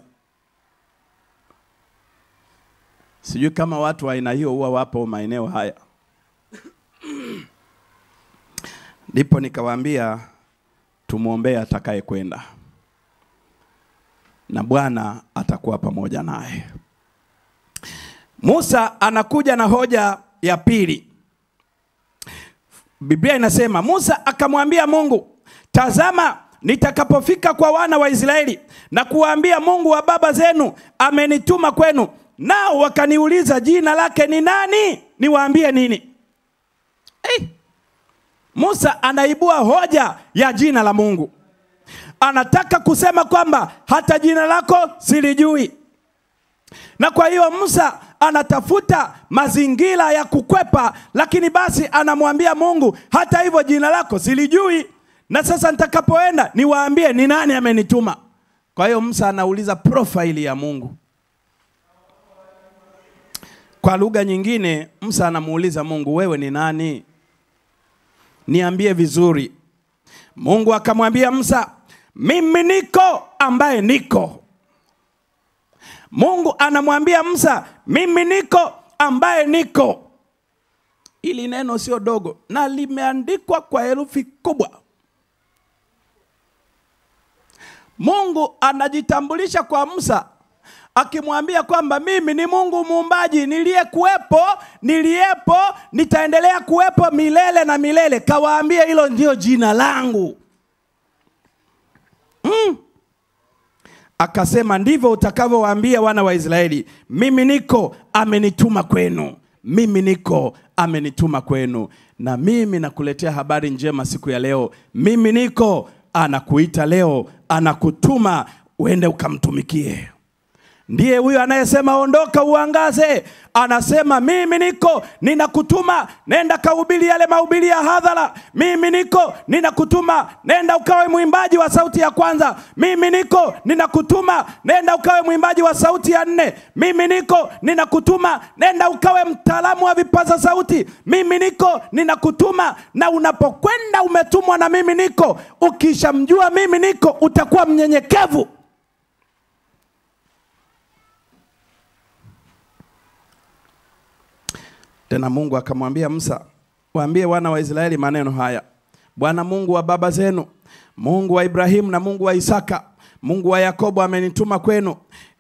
Sijui kama watu wa aina hiyo huwa wapo maeneo haya. Ndipo nikawaambia tumwombee atakaye kwenda, na Bwana atakuwa pamoja naye. Musa anakuja na hoja ya pili. Biblia inasema Musa akamwambia Mungu, tazama nitakapofika kwa wana wa Israeli na kuwaambia Mungu wa baba zenu amenituma kwenu, nao wakaniuliza jina lake ni nani, niwaambie nini? Hey. Musa anaibua hoja ya jina la Mungu. Anataka kusema kwamba hata jina lako silijui. Na kwa hiyo Musa anatafuta mazingira ya kukwepa, lakini basi anamwambia Mungu, hata hivyo jina lako silijui, na sasa nitakapoenda niwaambie ni nani amenituma. Kwa hiyo Musa anauliza profaili ya Mungu. Kwa lugha nyingine, Musa anamuuliza Mungu, wewe ni nani? niambie vizuri. Mungu akamwambia Musa, mimi niko ambaye niko. Mungu anamwambia Musa, mimi niko ambaye niko. Hili neno sio dogo na limeandikwa kwa herufi kubwa. Mungu anajitambulisha kwa Musa akimwambia kwamba mimi ni Mungu muumbaji, niliyekuwepo, niliyepo, nitaendelea kuwepo milele na milele. kawaambia hilo ndio jina langu. Mm. Akasema ndivyo utakavyowaambia wana wa Israeli, mimi niko, amenituma kwenu mimi niko amenituma kwenu, na mimi nakuletea habari njema siku ya leo. Mimi niko anakuita leo, anakutuma uende ukamtumikie ndiye huyo anayesema ondoka uangaze, anasema mimi niko ninakutuma, nenda kahubiri yale mahubiri ya hadhara. Mimi niko ninakutuma, nenda ukawe mwimbaji wa sauti ya kwanza. Mimi niko ninakutuma, nenda ukawe mwimbaji wa sauti ya nne. Mimi niko ninakutuma, nenda ukawe mtaalamu wa vipaza sauti. Mimi niko ninakutuma, na unapokwenda umetumwa na mimi niko, ukishamjua mimi niko utakuwa mnyenyekevu. Tena Mungu akamwambia Musa, waambie wana wa Israeli maneno haya, Bwana Mungu wa baba zenu, Mungu wa Ibrahimu na Mungu wa Isaka, Mungu wa Yakobo amenituma kwenu.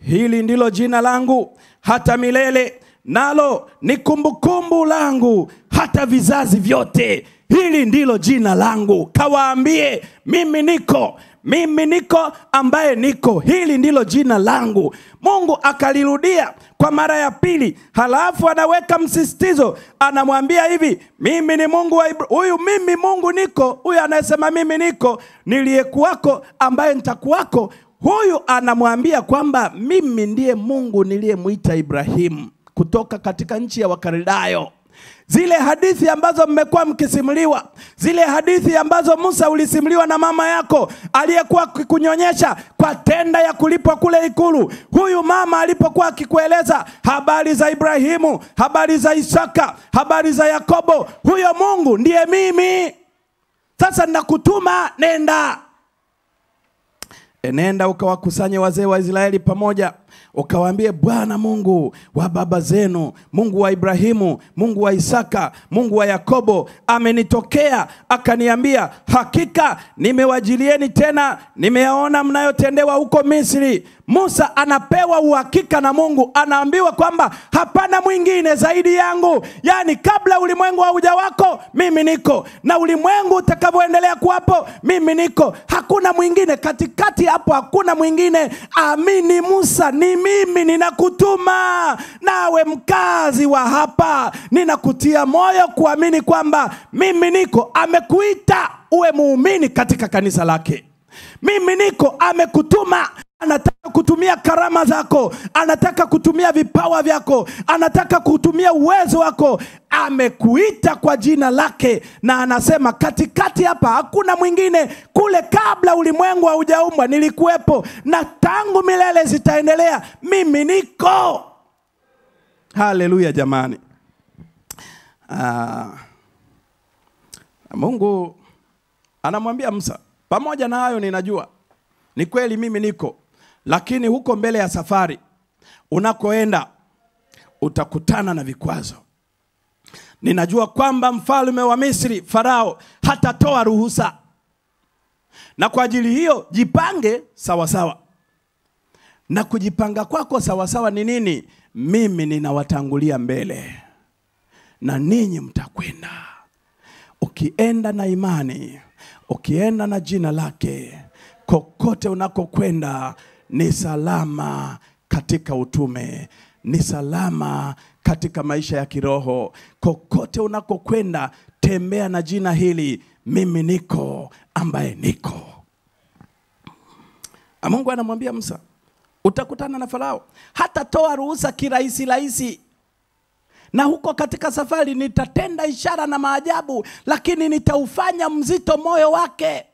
Hili ndilo jina langu hata milele, nalo ni kumbukumbu langu hata vizazi vyote. Hili ndilo jina langu. Kawaambie mimi niko mimi niko ambaye niko, hili ndilo jina langu. Mungu akalirudia kwa mara ya pili, halafu anaweka msisitizo, anamwambia hivi, mimi ni Mungu wa Huyu mimi Mungu niko, huyu anayesema mimi niko, niliyekuwako, ambaye nitakuwako, huyu anamwambia kwamba mimi ndiye Mungu niliyemwita Ibrahimu kutoka katika nchi ya wakaridayo zile hadithi ambazo mmekuwa mkisimuliwa, zile hadithi ambazo Musa ulisimuliwa na mama yako aliyekuwa akikunyonyesha kwa tenda ya kulipwa kule ikulu. Huyu mama alipokuwa akikueleza habari za Ibrahimu, habari za Isaka, habari za Yakobo, huyo Mungu ndiye mimi. Sasa nakutuma, nenda, enenda ukawakusanye wazee wa Israeli pamoja ukawaambie, Bwana Mungu wa baba zenu, Mungu wa Ibrahimu, Mungu wa Isaka, Mungu wa Yakobo, amenitokea akaniambia, hakika nimewajilieni tena, nimeyaona mnayotendewa huko Misri. Musa anapewa uhakika na Mungu, anaambiwa kwamba hapana mwingine zaidi yangu, yaani kabla ulimwengu uja wako mimi niko, na ulimwengu utakavyoendelea kuwapo mimi niko, hakuna mwingine katikati hapo, hakuna mwingine. Amini Musa ni ni mimi ninakutuma, nawe mkazi wa hapa, ninakutia moyo kuamini kwamba mimi niko. Amekuita uwe muumini katika kanisa lake. Mimi niko amekutuma anataka kutumia karama zako, anataka kutumia vipawa vyako, anataka kutumia uwezo wako. Amekuita kwa jina lake, na anasema katikati hapa hakuna mwingine. Kule kabla ulimwengu haujaumbwa nilikuwepo, na tangu milele zitaendelea, mimi niko. Haleluya jamani! Aa, ah. Mungu anamwambia Musa, pamoja na hayo ninajua ni kweli mimi niko lakini huko mbele ya safari unakoenda utakutana na vikwazo. Ninajua kwamba mfalme wa Misri Farao hatatoa ruhusa, na kwa ajili hiyo jipange sawasawa sawa. Na kujipanga kwako sawasawa ni nini? Mimi ninawatangulia mbele na ninyi mtakwenda. Ukienda na imani, ukienda na jina lake, kokote unakokwenda ni salama katika utume, ni salama katika maisha ya kiroho. Kokote unakokwenda, tembea na jina hili, mimi niko ambaye niko. Mungu anamwambia Musa, utakutana na Farao, hata toa ruhusa kirahisi rahisi na huko katika safari nitatenda ishara na maajabu, lakini nitaufanya mzito moyo wake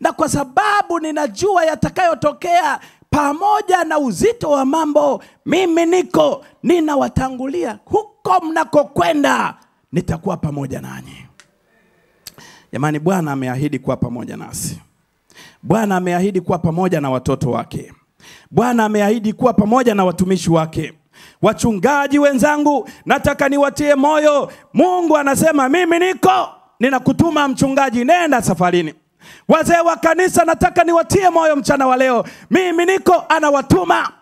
na kwa sababu ninajua yatakayotokea pamoja na uzito wa mambo, mimi niko ninawatangulia huko mnakokwenda, nitakuwa pamoja nanyi. Jamani, Bwana ameahidi kuwa pamoja nasi. Bwana ameahidi kuwa pamoja na watoto wake. Bwana ameahidi kuwa pamoja na watumishi wake. Wachungaji wenzangu, nataka niwatie moyo. Mungu anasema mimi niko ninakutuma, mchungaji, nenda safarini. Wazee wa kanisa, nataka niwatie moyo mchana wa leo, mimi niko anawatuma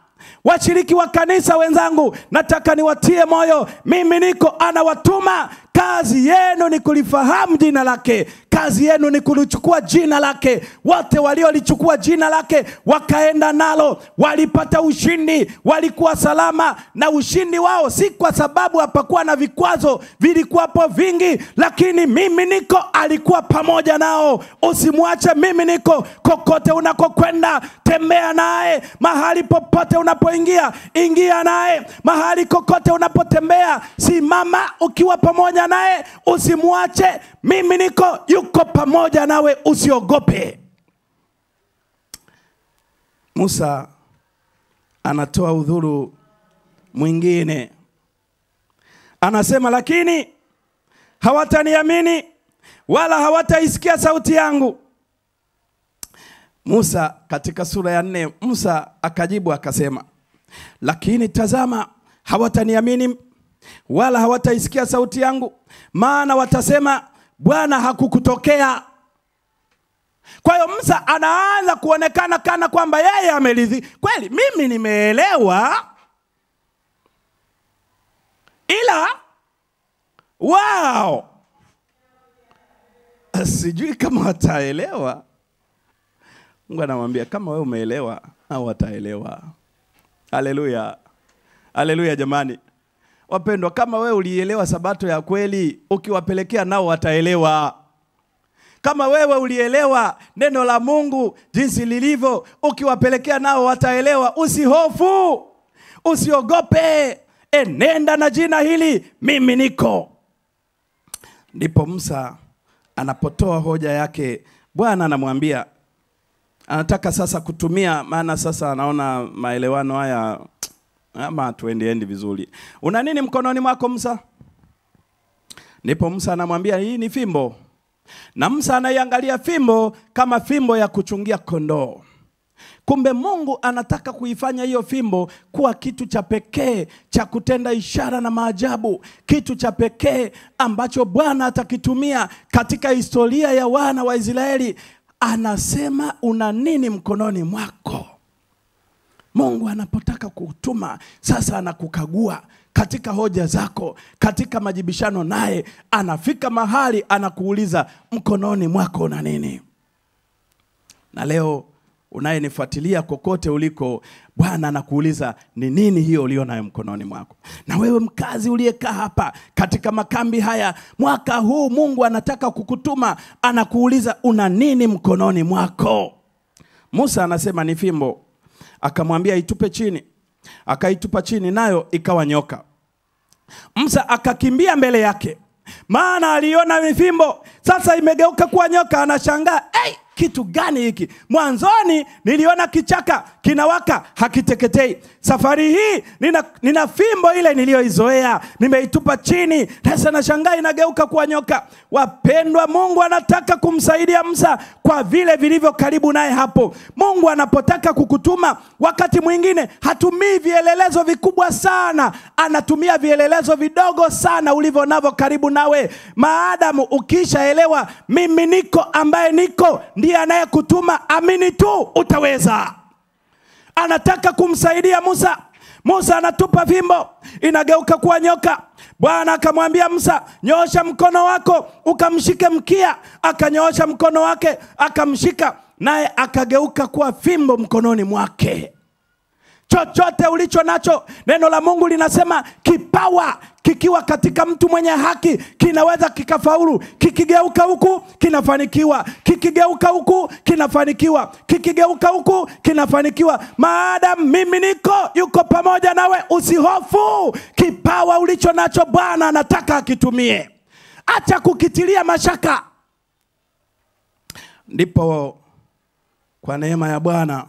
Washiriki wa kanisa wenzangu, nataka niwatie moyo, mimi niko anawatuma. Kazi yenu ni kulifahamu jina lake, kazi yenu ni kulichukua jina lake. Wote waliolichukua jina lake wakaenda nalo, walipata ushindi, walikuwa salama. Na ushindi wao si kwa sababu hapakuwa na vikwazo, vilikuwapo vingi, lakini mimi niko alikuwa pamoja nao. Usimwache mimi niko, kokote unakokwenda tembea naye, mahali popote unapoingia ingia naye, mahali kokote unapotembea simama ukiwa pamoja naye usimwache, mimi niko yuko pamoja nawe, usiogope. Musa anatoa udhuru mwingine, anasema lakini hawataniamini wala hawataisikia sauti yangu. Musa katika sura ya nne, Musa akajibu akasema, lakini tazama hawataniamini wala hawataisikia sauti yangu, maana watasema Bwana hakukutokea. Kwa hiyo Musa anaanza kuonekana kana kwamba yeye ameridhi kweli, mimi nimeelewa, ila wao sijui kama wataelewa. Mungu anamwambia kama wewe umeelewa, au wataelewa. Haleluya, haleluya jamani. Wapendwa, kama wewe ulielewa sabato ya kweli, ukiwapelekea nao wataelewa. Kama wewe ulielewa neno la Mungu jinsi lilivyo, ukiwapelekea nao wataelewa. Usihofu, usiogope, enenda na jina hili, mimi niko. Ndipo Musa anapotoa hoja yake, Bwana anamwambia anataka sasa kutumia, maana sasa anaona maelewano haya ama endi vizuri. Una nini mkononi mwako msa Ndipo msa anamwambia hii ni fimbo, na msa anaiangalia fimbo kama fimbo ya kuchungia kondoo. Kumbe Mungu anataka kuifanya hiyo fimbo kuwa kitu cha pekee cha kutenda ishara na maajabu, kitu cha pekee ambacho Bwana atakitumia katika historia ya wana wa Israeli. Anasema, una nini mkononi mwako? Mungu anapotaka kutuma sasa, anakukagua katika hoja zako, katika majibishano, naye anafika mahali anakuuliza mkononi mwako una nini? Na leo unayenifuatilia kokote uliko, Bwana anakuuliza ni nini hiyo ulio nayo mkononi mwako. Na wewe mkazi uliyekaa hapa katika makambi haya, mwaka huu Mungu anataka kukutuma, anakuuliza una nini mkononi mwako. Musa anasema ni fimbo akamwambia itupe chini. Akaitupa chini, nayo ikawa nyoka. Musa akakimbia mbele yake, maana aliona mifimbo sasa imegeuka kuwa nyoka. Anashangaa, hey! kitu gani hiki? Mwanzoni niliona kichaka kinawaka hakiteketei. Safari hii nina, nina fimbo ile niliyoizoea nimeitupa chini, sasa nashangaa inageuka kuwa nyoka. Wapendwa, Mungu anataka kumsaidia Musa kwa vile vilivyo karibu naye hapo. Mungu anapotaka kukutuma, wakati mwingine hatumii vielelezo vikubwa sana, anatumia vielelezo vidogo sana ulivyo navyo karibu nawe, maadamu ukishaelewa mimi niko ambaye niko ndi ndiye anayekutuma amini tu utaweza. Anataka kumsaidia Musa. Musa anatupa fimbo, inageuka kuwa nyoka. Bwana akamwambia Musa, nyoosha mkono wako ukamshike mkia. Akanyoosha mkono wake akamshika, naye akageuka kuwa fimbo mkononi mwake. Chochote ulicho nacho, neno la Mungu linasema kipawa kikiwa katika mtu mwenye haki kinaweza kikafaulu. Kikigeuka huku kinafanikiwa, kikigeuka huku kinafanikiwa, kikigeuka huku kinafanikiwa. Maadamu mimi niko, yuko pamoja nawe, usihofu. Kipawa ulicho nacho Bwana anataka akitumie. Acha kukitilia mashaka. Ndipo kwa neema ya Bwana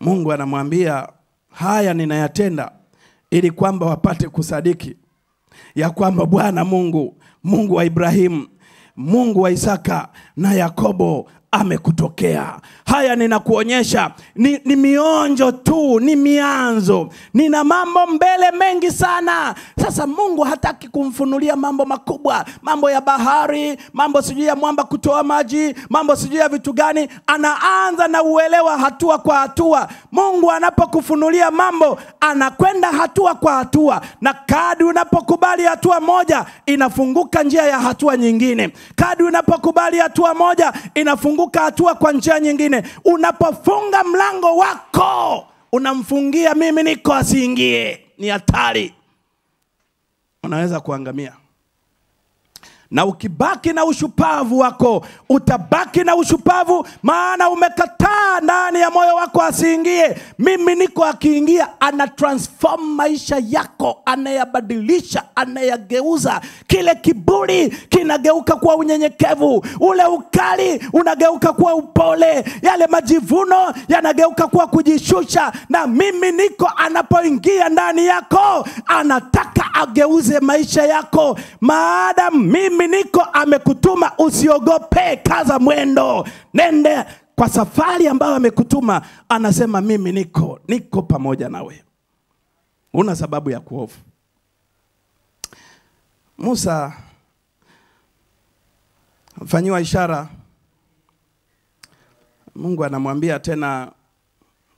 Mungu anamwambia haya ninayatenda ili kwamba wapate kusadiki ya kwamba Bwana Mungu, Mungu wa Ibrahimu, Mungu wa Isaka na Yakobo amekutokea. Haya ninakuonyesha ni, ni mionjo tu, ni mianzo. Nina mambo mbele mengi sana. Sasa Mungu hataki kumfunulia mambo makubwa, mambo ya bahari, mambo sijui ya mwamba kutoa maji, mambo sijui ya vitu gani. Anaanza na uelewa hatua kwa hatua. Mungu anapokufunulia mambo, anakwenda hatua kwa hatua, na kadi unapokubali hatua moja, inafunguka njia ya hatua nyingine. Kadi unapokubali hatua moja, inafunguka kufunguka hatua kwa njia nyingine. Unapofunga mlango wako, unamfungia mimi niko asiingie. Ni hatari, unaweza kuangamia na ukibaki na ushupavu wako utabaki na ushupavu, maana umekataa wako asiingie. Mimi niko akiingia, ana transform maisha yako, anayabadilisha, anayageuza. Kile kiburi kinageuka kuwa unyenyekevu, ule ukali unageuka kuwa upole, yale majivuno yanageuka kuwa kujishusha. Na mimi niko, anapoingia ndani yako, anataka ageuze maisha yako. Maadamu mimi niko amekutuma, usiogope, kaza mwendo, nende kwa safari ambayo amekutuma, anasema mimi niko niko pamoja nawe, una sababu ya kuhofu. Musa mfanyiwa ishara, Mungu anamwambia tena,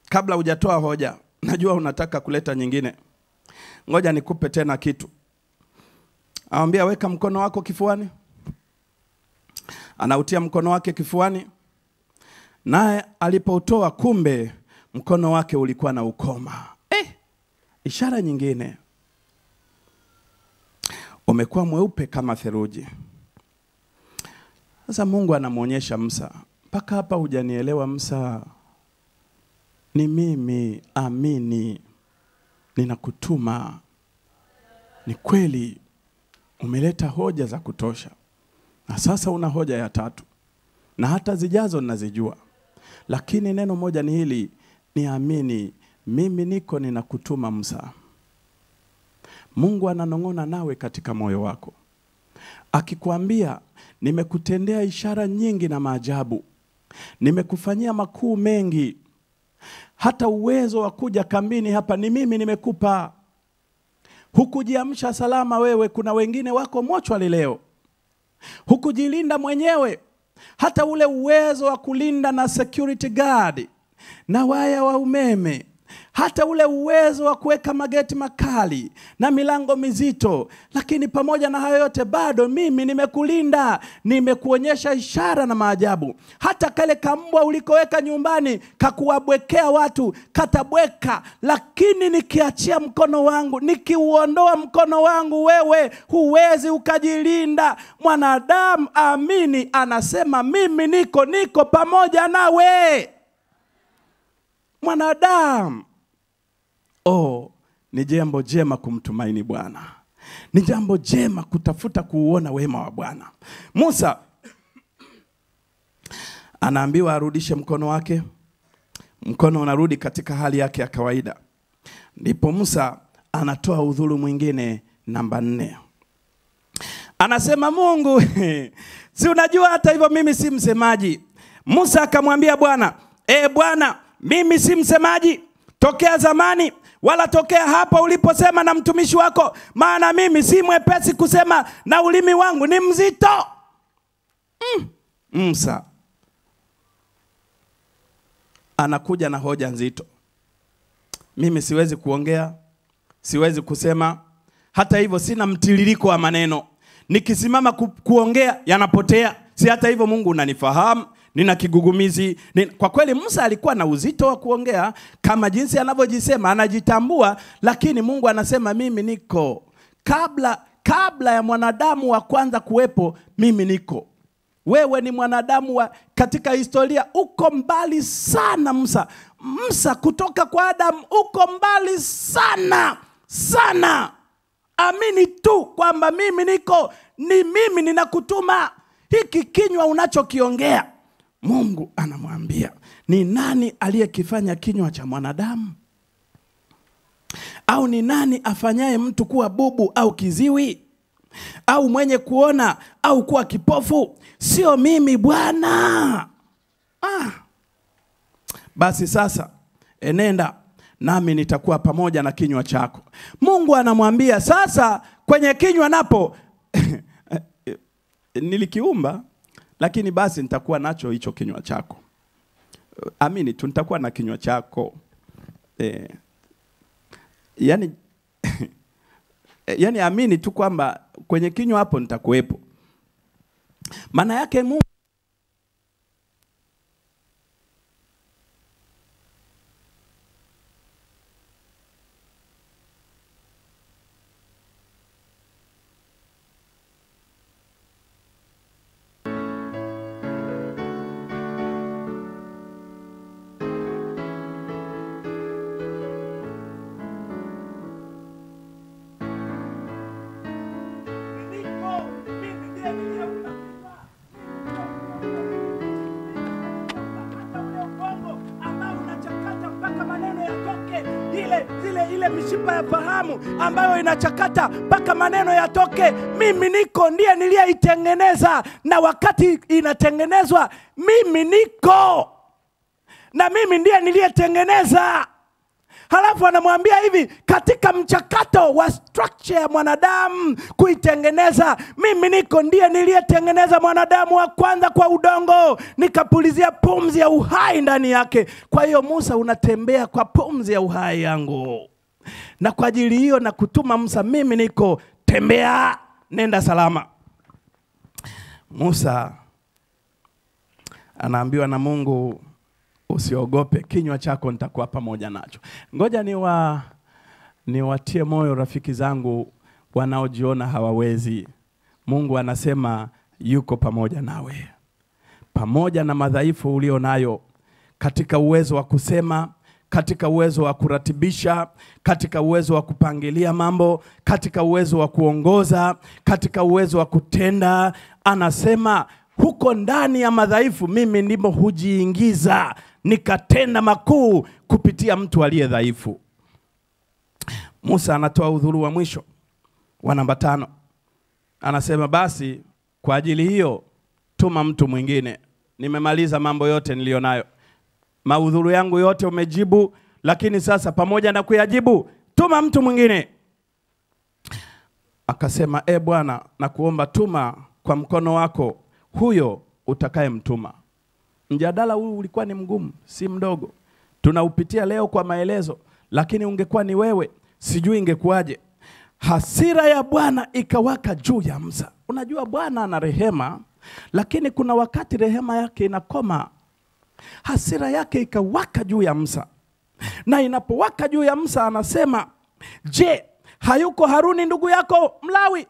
kabla hujatoa hoja, najua unataka kuleta nyingine, ngoja nikupe tena kitu. Anamwambia weka mkono wako kifuani, anautia mkono wake kifuani naye alipotoa kumbe mkono wake ulikuwa na ukoma. Eh, ishara nyingine, umekuwa mweupe kama theluji. Sasa Mungu anamwonyesha Musa, mpaka hapa hujanielewa Musa, ni mimi, amini, ninakutuma. Ni kweli umeleta hoja za kutosha, na sasa una hoja ya tatu, na hata zijazo ninazijua lakini neno moja ni hili, niamini mimi niko ninakutuma Musa. Mungu ananong'ona nawe katika moyo wako akikwambia, nimekutendea ishara nyingi na maajabu, nimekufanyia makuu mengi, hata uwezo wa kuja kambini hapa ni mimi nimekupa. Hukujiamsha salama wewe, kuna wengine wako mochwali leo. Hukujilinda mwenyewe, hata ule uwezo wa kulinda na security guard na waya wa umeme hata ule uwezo wa kuweka mageti makali na milango mizito. Lakini pamoja na hayo yote, bado mimi nimekulinda, nimekuonyesha ishara na maajabu. Hata kale kambwa ulikoweka nyumbani kakuwabwekea watu, katabweka, lakini nikiachia mkono wangu, nikiuondoa mkono wangu, wewe huwezi ukajilinda. Mwanadamu, amini, anasema mimi niko niko pamoja nawe mwanadamu. Oh, ni jambo jema kumtumaini Bwana, ni jambo jema kutafuta kuuona wema wa Bwana. Musa anaambiwa arudishe mkono wake, mkono unarudi katika hali yake ya kawaida. Ndipo Musa anatoa udhuru mwingine, namba nne. Anasema Mungu, si unajua hata hivyo mimi si msemaji. Musa akamwambia Bwana, e Bwana, mimi si msemaji tokea zamani wala tokea hapa uliposema na mtumishi wako, maana mimi si mwepesi kusema na ulimi wangu ni mzito. Mm. Musa anakuja na hoja nzito. Mimi siwezi kuongea, siwezi kusema. Hata hivyo sina mtiririko wa maneno, nikisimama ku, kuongea yanapotea. Si hata hivyo Mungu unanifahamu, nina kigugumizi nina... Kwa kweli Musa alikuwa na uzito wa kuongea kama jinsi anavyojisema, anajitambua, lakini Mungu anasema mimi niko kabla, kabla ya mwanadamu wa kwanza kuwepo, mimi niko wewe ni mwanadamu wa katika historia, uko mbali sana Musa. Musa kutoka kwa Adamu uko mbali sana sana. Amini tu kwamba mimi niko, ni mimi ninakutuma. Hiki kinywa unachokiongea Mungu anamwambia ni nani aliyekifanya kinywa cha mwanadamu? Au ni nani afanyaye mtu kuwa bubu au kiziwi au mwenye kuona au kuwa kipofu? Sio mimi Bwana. Ah. Basi sasa enenda eh, nami nitakuwa pamoja na kinywa chako. Mungu anamwambia sasa, kwenye kinywa napo eh, eh, nilikiumba lakini basi nitakuwa nacho hicho kinywa chako. Eh, amini tu nitakuwa na kinywa chako eh, yani, yani amini tu kwamba kwenye kinywa hapo nitakuwepo. Maana yake Mungu mishipa ya fahamu ambayo inachakata mpaka maneno yatoke. Mimi niko ndiye niliyeitengeneza, na wakati inatengenezwa mimi niko na mimi ndiye niliyetengeneza. Halafu anamwambia hivi, katika mchakato wa structure ya mwanadamu kuitengeneza, mimi niko ndiye niliyetengeneza mwanadamu wa kwanza kwa udongo, nikapulizia pumzi ya uhai ndani yake. Kwa hiyo Musa, unatembea kwa pumzi ya uhai yangu na kwa ajili hiyo na kutuma Musa, mimi niko tembea, nenda salama. Musa anaambiwa na Mungu, usiogope, kinywa chako nitakuwa pamoja nacho. Ngoja niwa niwatie moyo rafiki zangu wanaojiona hawawezi. Mungu anasema yuko pamoja nawe, pamoja na madhaifu ulio nayo, katika uwezo wa kusema katika uwezo wa kuratibisha, katika uwezo wa kupangilia mambo, katika uwezo wa kuongoza, katika uwezo wa kutenda. Anasema huko ndani ya madhaifu mimi ndimo hujiingiza nikatenda makuu kupitia mtu aliye dhaifu. Musa anatoa udhuru wa mwisho wa namba tano, anasema basi kwa ajili hiyo tuma mtu mwingine. Nimemaliza mambo yote nayo maudhuru yangu yote umejibu, lakini sasa pamoja na kuyajibu, tuma mtu mwingine. Akasema, e Bwana, nakuomba tuma kwa mkono wako huyo utakayemtuma. Mjadala huu ulikuwa ni mgumu, si mdogo. Tunaupitia leo kwa maelezo, lakini ungekuwa ni wewe, sijui ingekuwaje. Hasira ya Bwana ikawaka juu ya Musa. Unajua Bwana ana rehema, lakini kuna wakati rehema yake inakoma hasira yake ikawaka juu ya Musa, na inapowaka juu ya Musa anasema, je, hayuko Haruni ndugu yako Mlawi?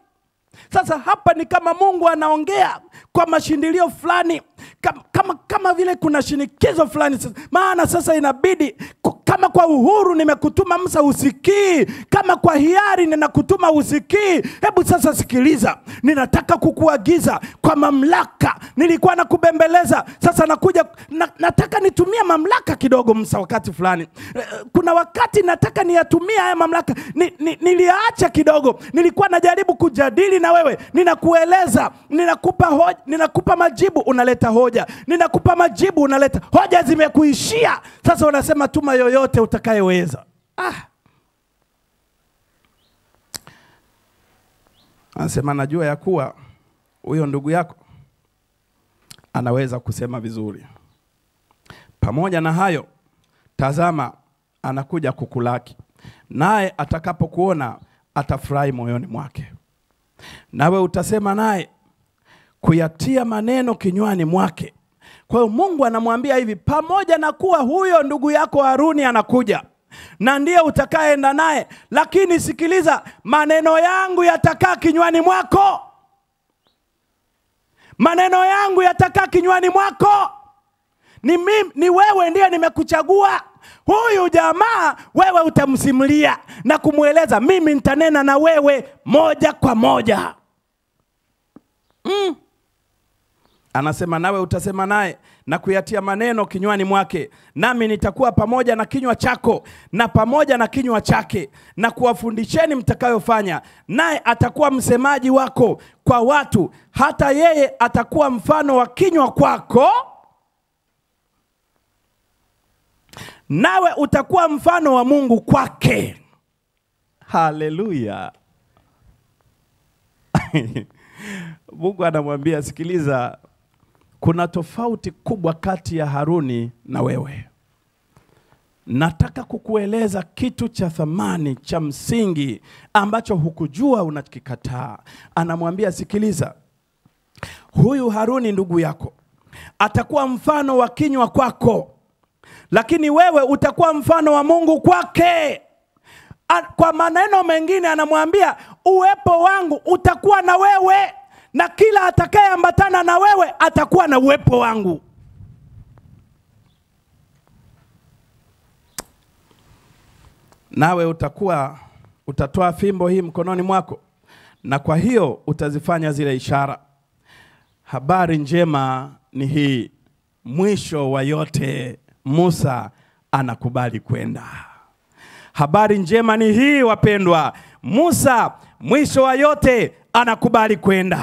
Sasa hapa ni kama Mungu anaongea kwa mashindilio fulani kama, kama, kama vile kuna shinikizo fulani sasa, maana sasa inabidi kama kwa uhuru nimekutuma Musa usikii, kama kwa hiari ninakutuma usikii. Hebu sasa sikiliza, ninataka kukuagiza kwa mamlaka. Nilikuwa nakubembeleza, sasa nakuja na, nataka nitumie mamlaka kidogo Musa, wakati fulani. Eh, eh, kuna wakati nataka niyatumie haya mamlaka ni, ni, niliacha kidogo, nilikuwa najaribu kujadili na wewe, ninakueleza, ninakupa hoja, ninakupa majibu, unaleta hoja hoja, ninakupa majibu, unaleta hoja zimekuishia. Sasa unasema tuma yoyote utakayeweza. Ah, anasema najua ya kuwa huyo ndugu yako anaweza kusema vizuri. Pamoja na hayo, tazama, anakuja kukulaki, naye atakapokuona atafurahi moyoni mwake, nawe utasema naye kuyatia maneno kinywani mwake. Kwa hiyo Mungu anamwambia hivi, pamoja na kuwa huyo ndugu yako Haruni anakuja na ndiye utakayeenda naye, lakini sikiliza, maneno yangu yatakaa kinywani mwako, maneno yangu yatakaa kinywani mwako. Ni, mimi, ni wewe ndiye nimekuchagua huyu jamaa, wewe utamsimulia na kumweleza mimi nitanena na wewe moja kwa moja mm. Anasema nawe utasema naye na kuyatia maneno kinywani mwake, nami nitakuwa pamoja na kinywa chako na pamoja na kinywa chake, na kuwafundisheni mtakayofanya. Naye atakuwa msemaji wako kwa watu, hata yeye atakuwa mfano wa kinywa kwako, nawe utakuwa mfano wa Mungu kwake. Haleluya! Mungu anamwambia sikiliza, kuna tofauti kubwa kati ya Haruni na wewe. Nataka kukueleza kitu cha thamani cha msingi ambacho hukujua unakikataa. Anamwambia, sikiliza, huyu Haruni ndugu yako atakuwa mfano wa kinywa kwako, lakini wewe utakuwa mfano wa Mungu kwake. Kwa maneno mengine, anamwambia uwepo wangu utakuwa na wewe na kila atakayeambatana na wewe atakuwa na uwepo wangu. Nawe utakuwa utatoa fimbo hii mkononi mwako, na kwa hiyo utazifanya zile ishara. Habari njema ni hii, mwisho wa yote Musa anakubali kwenda. Habari njema ni hii wapendwa, Musa mwisho wa yote anakubali kwenda.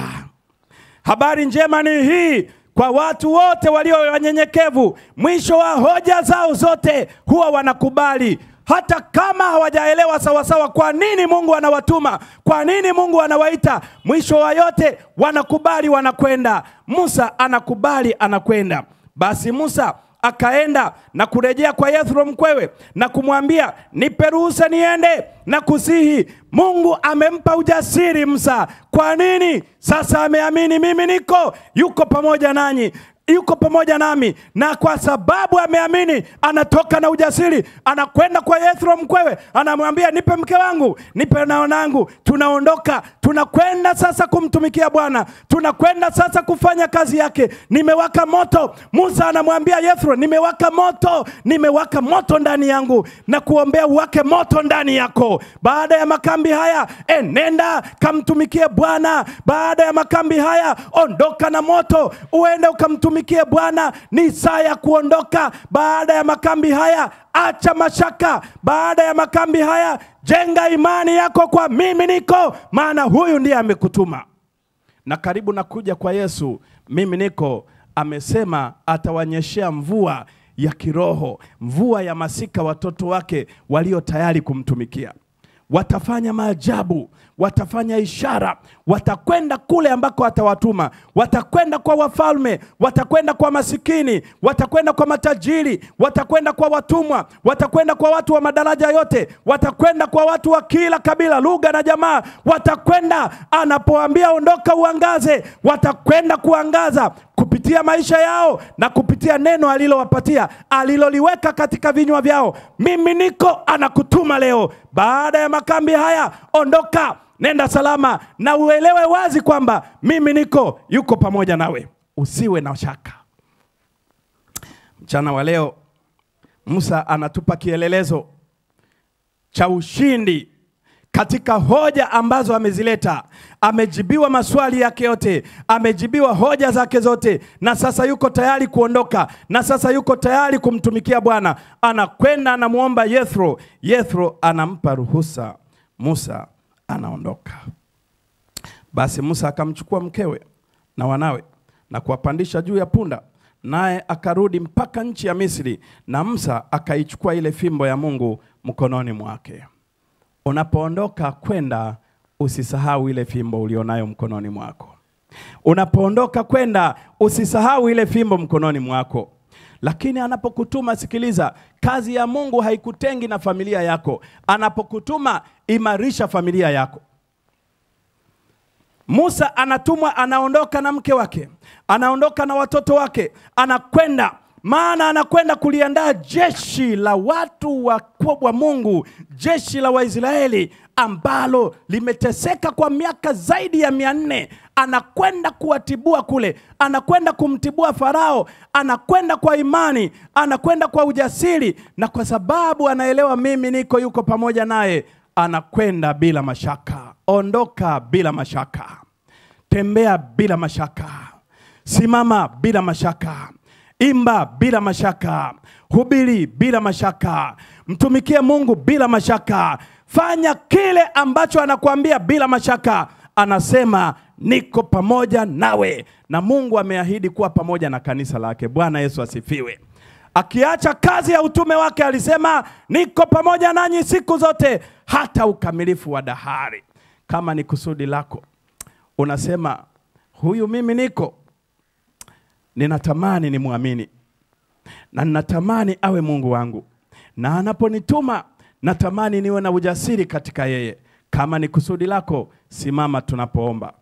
Habari njema ni hii kwa watu wote walio wanyenyekevu, mwisho wa hoja zao zote huwa wanakubali hata kama hawajaelewa sawasawa kwa nini Mungu anawatuma, kwa nini Mungu anawaita, mwisho wa yote wanakubali, wanakwenda. Musa anakubali, anakwenda. Basi Musa akaenda na kurejea kwa Yethro mkwewe na kumwambia, nipe ruhusa niende na kusihi. Mungu amempa ujasiri Musa. Kwa nini? Sasa ameamini, mimi niko, yuko pamoja nanyi yuko pamoja nami, na kwa sababu ameamini, anatoka na ujasiri, anakwenda kwa Yethro mkwewe, anamwambia nipe mke wangu, nipe naonangu. Tunaondoka, tunakwenda sasa kumtumikia Bwana, tunakwenda sasa kufanya kazi yake. Nimewaka moto, Musa anamwambia Yethro, nimewaka moto, nimewaka moto ndani yangu, na kuombea uwake moto ndani yako. Baada ya makambi haya, enenda kamtumikie Bwana. Baada ya makambi haya, ondoka na moto, uende ukamtumikie mtumikie Bwana. Ni saa ya kuondoka baada ya makambi haya. Acha mashaka baada ya makambi haya, jenga imani yako kwa mimi niko, maana huyu ndiye amekutuma. Na karibu na kuja kwa Yesu, mimi niko amesema atawanyeshea mvua ya kiroho, mvua ya masika, watoto wake walio tayari kumtumikia watafanya maajabu, watafanya ishara, watakwenda kule ambako atawatuma, watakwenda kwa wafalme, watakwenda kwa masikini, watakwenda kwa matajiri, watakwenda kwa watumwa, watakwenda kwa watu wa madaraja yote, watakwenda kwa watu wa kila kabila, lugha na jamaa, watakwenda anapoambia ondoka uangaze, watakwenda kuangaza kupitia maisha yao na kupitia neno alilowapatia aliloliweka katika vinywa vyao. Mimi niko anakutuma leo baada ya makambi haya, ondoka, nenda salama, na uelewe wazi kwamba mimi niko yuko pamoja nawe, usiwe na shaka. Mchana wa leo Musa anatupa kielelezo cha ushindi katika hoja ambazo amezileta. Amejibiwa maswali yake yote, amejibiwa hoja zake zote, na sasa yuko tayari kuondoka, na sasa yuko tayari kumtumikia Bwana. Anakwenda anamwomba Yethro, Yethro anampa ruhusa, Musa anaondoka. Basi Musa akamchukua mkewe na wanawe na kuwapandisha juu ya punda, naye akarudi mpaka nchi ya Misri, na Musa akaichukua ile fimbo ya Mungu mkononi mwake. Unapoondoka kwenda, usisahau ile fimbo ulionayo mkononi mwako. Unapoondoka kwenda, usisahau ile fimbo mkononi mwako. Lakini anapokutuma sikiliza, kazi ya Mungu haikutengi na familia yako. Anapokutuma imarisha familia yako. Musa anatumwa, anaondoka na mke wake, anaondoka na watoto wake, anakwenda maana anakwenda kuliandaa jeshi la watu wa, wa Mungu, jeshi la Waisraeli ambalo limeteseka kwa miaka zaidi ya mia nne. Anakwenda kuwatibua kule, anakwenda kumtibua Farao, anakwenda kwa imani, anakwenda kwa ujasiri, na kwa sababu anaelewa mimi niko yuko pamoja naye, anakwenda bila mashaka. Ondoka bila mashaka, tembea bila mashaka, simama bila mashaka. Imba bila mashaka, hubiri bila mashaka, mtumikie Mungu bila mashaka, fanya kile ambacho anakuambia bila mashaka. Anasema niko pamoja nawe, na Mungu ameahidi kuwa pamoja na kanisa lake. Bwana Yesu asifiwe. Akiacha kazi ya utume wake, alisema niko pamoja nanyi siku zote hata ukamilifu wa dahari. Kama ni kusudi lako, unasema huyu mimi niko ninatamani nimwamini na ninatamani awe Mungu wangu, na anaponituma natamani niwe na ujasiri katika yeye. Kama ni kusudi lako, simama tunapoomba.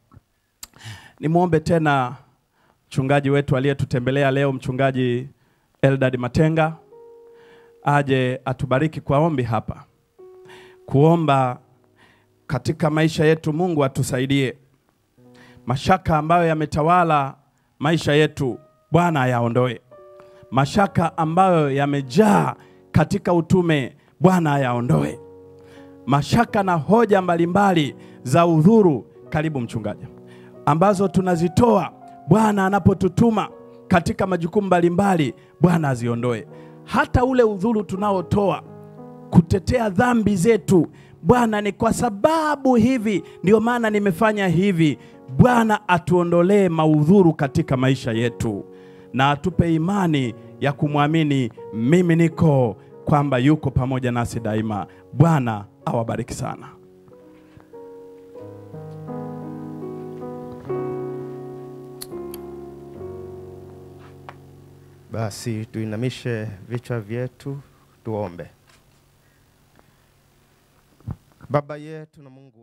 Nimwombe tena mchungaji wetu aliyetutembelea leo, mchungaji Eldad Matenga, aje atubariki kwa ombi hapa. Kuomba katika maisha yetu, Mungu atusaidie mashaka ambayo yametawala maisha yetu, Bwana ayaondoe mashaka ambayo yamejaa katika utume, Bwana ayaondoe mashaka na hoja mbalimbali za udhuru, karibu mchungaji, ambazo tunazitoa Bwana anapotutuma katika majukumu mbalimbali, Bwana aziondoe hata ule udhuru tunaotoa kutetea dhambi zetu Bwana, ni kwa sababu hivi ndio maana nimefanya hivi. Bwana atuondolee maudhuru katika maisha yetu na atupe imani ya kumwamini mimi niko kwamba yuko pamoja nasi daima. Bwana awabariki sana. Basi tuinamishe vichwa vyetu tuombe. Baba yetu na Mungu